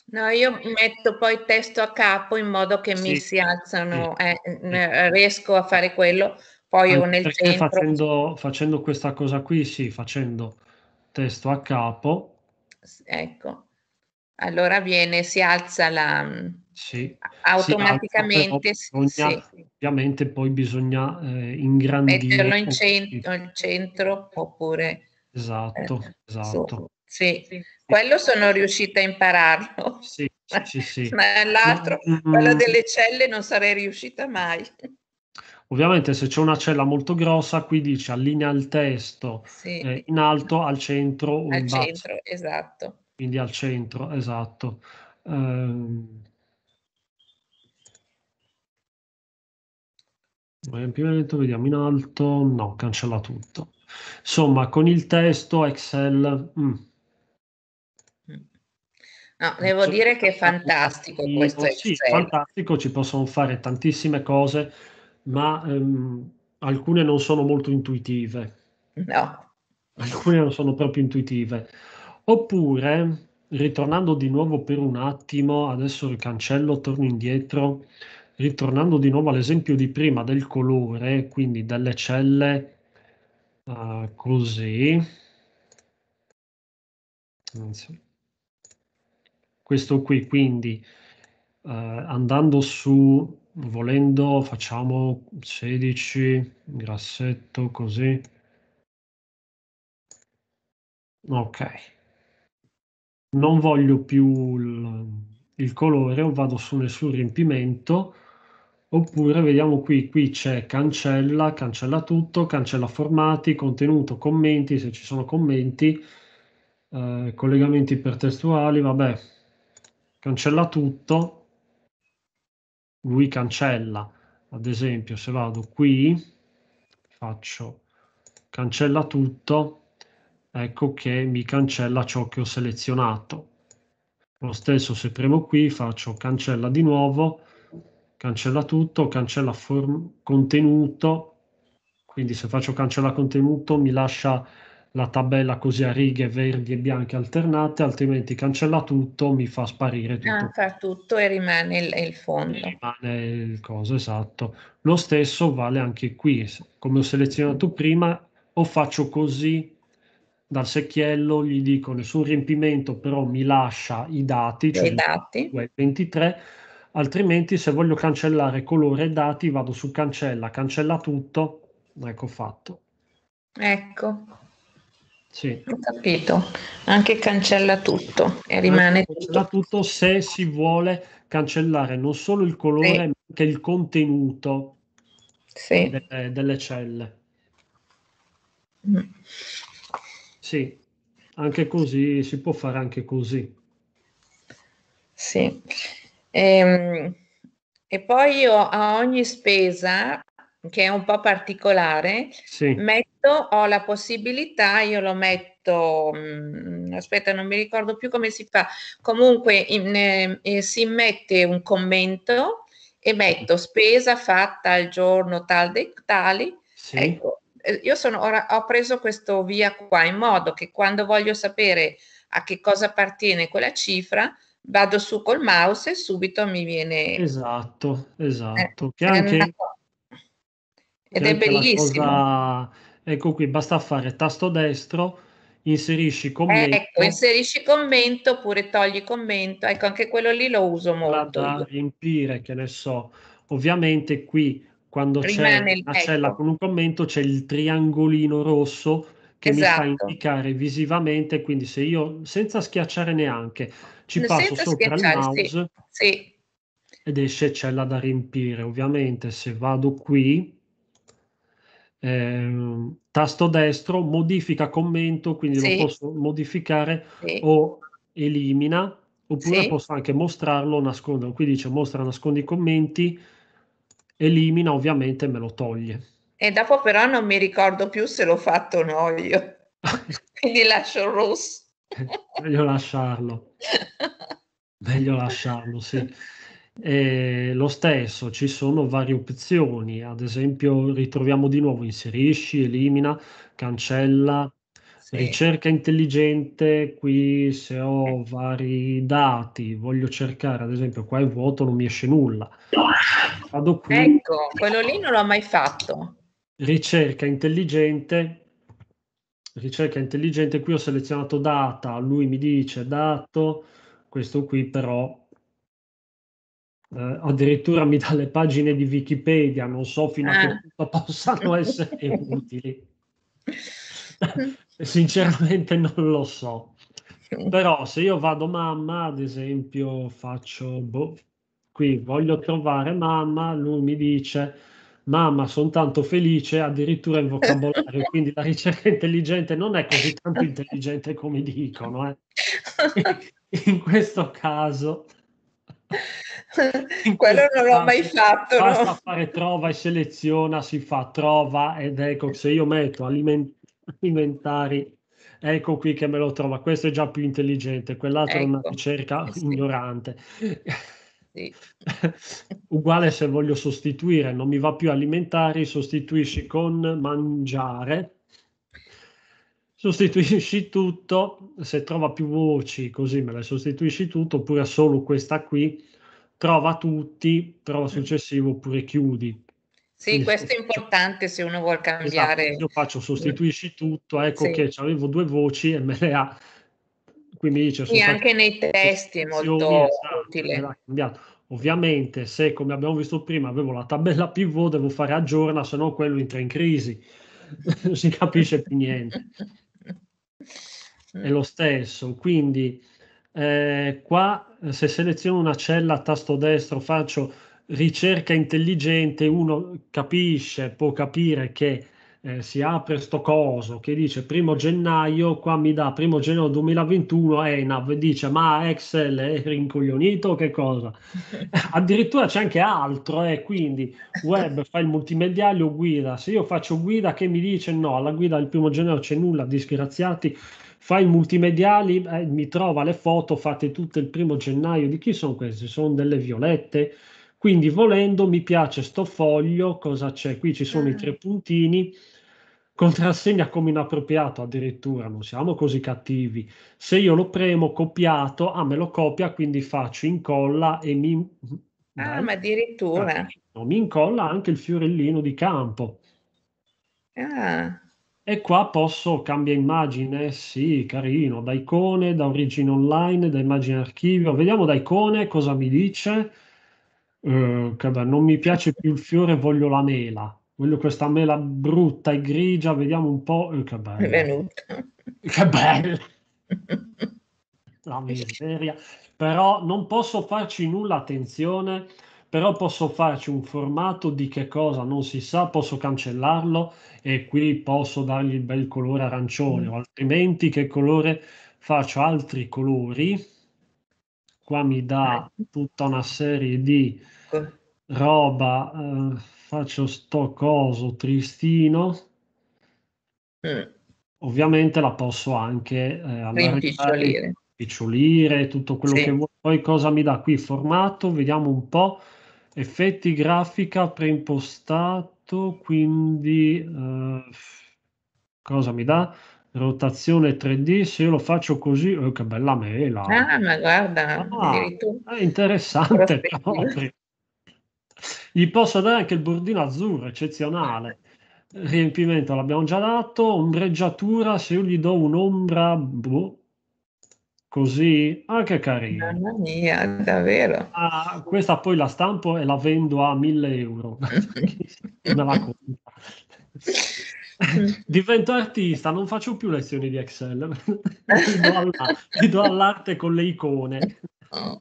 No, io metto poi testo a capo in modo che sì. mi si alzano, sì. eh, riesco a fare quello, poi ho nel perché centro... Facendo, facendo questa cosa qui, sì, facendo testo a capo, ecco, allora viene, si alza la... Mm, sì, automaticamente... Alza, bisogna, sì. Ovviamente poi bisogna eh, ingrandire... Metterlo in centro, in centro oppure... Esatto, eh, esatto. esatto. sì. sì. quello sono riuscita a impararlo. Sì, sì, sì. Ma l'altro, mm, quello mm. delle celle, non sarei riuscita mai. Ovviamente se c'è una cella molto grossa, qui dice allinea il testo sì. eh, in alto, al centro o al in basso. centro, esatto. Quindi al centro, esatto. Um, ehm, riempimento, vediamo in alto, no, cancella tutto. Insomma, con il testo Excel... Mm. No, devo cioè, dire che è fantastico questo sì, fantastico, ci possono fare tantissime cose ma um, alcune non sono molto intuitive. No. Alcune non sono proprio intuitive. Oppure, ritornando di nuovo per un attimo, adesso ricancello, torno indietro, ritornando di nuovo all'esempio di prima del colore, quindi delle celle uh, così. Questo qui, quindi uh, andando su volendo facciamo 16 grassetto così ok non voglio più il, il colore o vado su nessun riempimento oppure vediamo qui qui c'è cancella cancella tutto cancella formati contenuto commenti se ci sono commenti eh, collegamenti ipertestuali vabbè cancella tutto lui cancella. Ad esempio, se vado qui, faccio cancella tutto, ecco che mi cancella ciò che ho selezionato. Lo stesso se premo qui, faccio cancella di nuovo, cancella tutto, cancella contenuto, quindi se faccio cancella contenuto mi lascia la tabella così a righe verdi e bianche alternate, altrimenti cancella tutto, mi fa sparire tutto. Cancella ah, tutto e rimane il, il fondo. E rimane il coso, esatto. Lo stesso vale anche qui, come ho selezionato prima, o faccio così dal secchiello, gli dico nessun riempimento, però mi lascia i dati, cioè i dati. 23, altrimenti se voglio cancellare colore e dati vado su cancella, cancella tutto, ecco fatto. Ecco, sì. Ho capito, anche cancella tutto e rimane tutto. tutto se si vuole cancellare non solo il colore sì. ma anche il contenuto sì. delle, eh, delle, celle. Mm. Sì, anche così, si può fare anche così. Sì. E, ehm, e poi io a ogni spesa, che è un po' particolare, sì. metto questo ho la possibilità, io lo metto, mh, mm, aspetta non mi ricordo più come si fa, comunque in, eh, eh, si mette un commento e metto spesa fatta al giorno tal dei tali, sì. ecco, eh, io sono, ora, ho preso questo via qua in modo che quando voglio sapere a che cosa appartiene quella cifra, vado su col mouse e subito mi viene... Esatto, eh, esatto. Eh, che anche, eh, ed è bellissimo. Ecco qui, basta fare tasto destro, inserisci commento. Ecco, inserisci commento oppure togli commento. Ecco, anche quello lì lo uso molto. Da riempire, che ne so. Ovviamente qui, quando Rimane c'è una ecco. cella con un commento, c'è il triangolino rosso che esatto. mi fa esatto. indicare visivamente, quindi se io, senza schiacciare neanche, ci no, passo sopra il mouse sì, sì. ed esce cella da riempire. Ovviamente se vado qui, eh, tasto destro, modifica commento, quindi sì. lo posso modificare sì. o elimina, oppure sì. posso anche mostrarlo o nasconderlo. Qui dice mostra, nascondi i commenti, elimina, ovviamente me lo toglie. E dopo però non mi ricordo più se l'ho fatto o no io, quindi lascio il rosso. Meglio lasciarlo. Meglio lasciarlo, sì. E lo stesso, ci sono varie opzioni, ad esempio ritroviamo di nuovo inserisci, elimina, cancella, sì. ricerca intelligente, qui se ho vari dati, voglio cercare, ad esempio qua è vuoto, non mi esce nulla. Vado qui. Ecco, quello lì non l'ho mai fatto. Ricerca intelligente, ricerca intelligente, qui ho selezionato data, lui mi dice dato, questo qui però eh, addirittura mi dà le pagine di Wikipedia, non so fino a che ah. punto possano essere utili. Sinceramente non lo so. Mm. Però se io vado mamma, ad esempio, faccio boh, qui voglio trovare mamma, lui mi dice mamma, sono tanto felice, addirittura in vocabolario, quindi la ricerca intelligente non è così tanto intelligente come dicono. Eh. In questo caso quello non l'ho mai fatto. Basta no? fare trova e seleziona, si fa trova ed ecco, se io metto aliment- alimentari, ecco qui che me lo trova. Questo è già più intelligente, quell'altro ecco. è una ecco. ricerca eh, sì. ignorante. Sì. Uguale se voglio sostituire, non mi va più alimentari, sostituisci con mangiare sostituisci tutto, se trova più voci così me le sostituisci tutto, oppure solo questa qui, trova tutti, trova mm. successivo oppure chiudi. Sì, Quindi, questo è importante se uno vuole esatto, cambiare. Esatto, io faccio mm. sostituisci tutto, ecco sì. che avevo due voci e me le ha. Quindi dice, sì, anche nei testi è molto esatto, utile. Ovviamente, se come abbiamo visto prima avevo la tabella PV devo fare aggiorna, se no quello entra in crisi, non si capisce più niente. sì. è lo stesso. Quindi eh, qua eh, se seleziono una cella a tasto destro, faccio ricerca intelligente, uno capisce, può capire che eh, si apre sto coso che dice primo gennaio, qua mi dà primo gennaio 2021, ENAV dice ma Excel è rincoglionito che cosa? Addirittura c'è anche altro, eh, quindi web fa il multimediale o guida, se io faccio guida che mi dice no, alla guida del primo gennaio c'è nulla, disgraziati, fai multimediali, eh, mi trova le foto fatte tutte il primo gennaio, di chi sono queste? Sono delle violette, quindi volendo mi piace sto foglio, cosa c'è? Qui ci sono i ah. tre puntini, contrassegna come inappropriato addirittura, non siamo così cattivi. Se io lo premo copiato, ah me lo copia, quindi faccio incolla e mi... Ah, eh, ma addirittura... Mi incolla anche il fiorellino di campo. Ah. E qua posso cambiare immagine, sì, carino, da icone, da origine online, da immagine archivio. Vediamo da icone cosa mi dice. Uh, non mi piace più il fiore, voglio la mela. Voglio questa mela brutta e grigia, vediamo un po'. Uh, che bello. Benvenuta. Che bella. la miseria. Però non posso farci nulla, attenzione, però posso farci un formato di che cosa non si sa, posso cancellarlo e qui posso dargli il bel colore arancione, mm. o altrimenti che colore faccio altri colori. Qua mi dà eh. tutta una serie di eh. roba, eh, faccio sto coso tristino. Mm. Ovviamente la posso anche eh, picciolire tutto quello sì. che vuoi. Poi cosa mi dà qui? Formato, vediamo un po' effetti grafica preimpostato, quindi eh, cosa mi dà? Rotazione 3D, se io lo faccio così, oh, che bella mela. Ah, ma guarda, ah, è interessante Gli posso dare anche il bordino azzurro, eccezionale. Riempimento l'abbiamo già dato, ombreggiatura, se io gli do un'ombra boh, Così? Ah, che carino. Mamma mia, davvero. Ah, questa poi la stampo e la vendo a 1000 euro. Me la conta. Divento artista, non faccio più lezioni di Excel. Ti do do all'arte con le icone. Oh.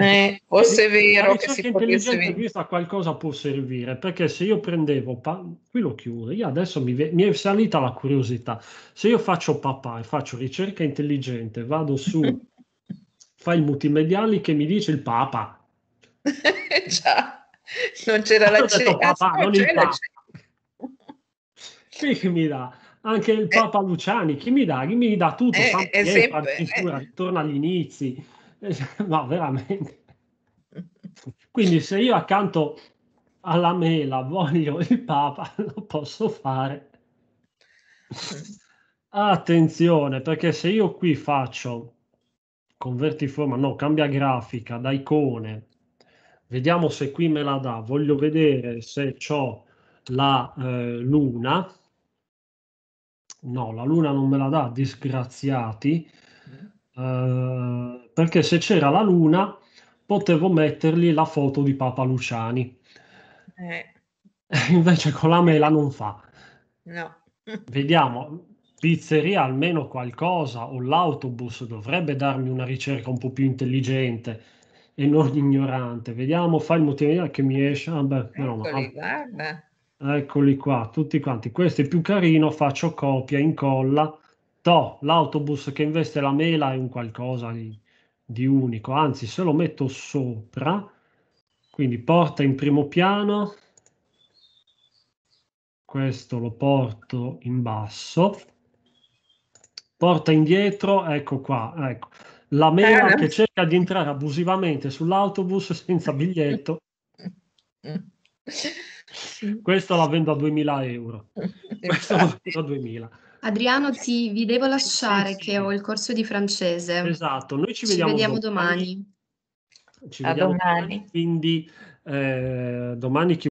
Eh, forse è vero la che si intelligente questa essere... qualcosa può servire perché se io prendevo pa- qui lo chiudo io adesso mi, ve- mi, è salita la curiosità se io faccio papà e faccio ricerca intelligente vado su file multimediali che mi dice il papa già non c'era la non cerca che mi dà anche il eh. papa eh, Luciani che mi dà che mi dà tutto eh, San sempre, eh. torna agli inizi No, veramente. Quindi se io accanto alla mela voglio il Papa, lo posso fare. Attenzione, perché se io qui faccio converti forma, no, cambia grafica da icone, vediamo se qui me la dà, voglio vedere se ho la eh, luna, no, la luna non me la dà, disgraziati. Uh, perché se c'era la luna potevo mettergli la foto di Papa Luciani. Eh. Invece con la mela non fa. No. Vediamo, pizzeria almeno qualcosa o l'autobus dovrebbe darmi una ricerca un po' più intelligente e non ignorante. Vediamo, fai il motivo che mi esce. Ah, beh, Eccoli, no, Eccoli qua, tutti quanti. Questo è più carino, faccio copia, incolla. To, l'autobus che investe la mela è un qualcosa di di unico, anzi se lo metto sopra, quindi porta in primo piano, questo lo porto in basso, porta indietro, ecco qua, ecco. La mela eh. che cerca di entrare abusivamente sull'autobus senza biglietto. Questo la vendo a 2000 euro. Questo la vendo a 2000. Adriano, ti vi devo lasciare sì, sì. che ho il corso di francese. Esatto, noi ci vediamo, ci vediamo domani. domani. Ci vediamo domani. domani. Quindi eh, domani chi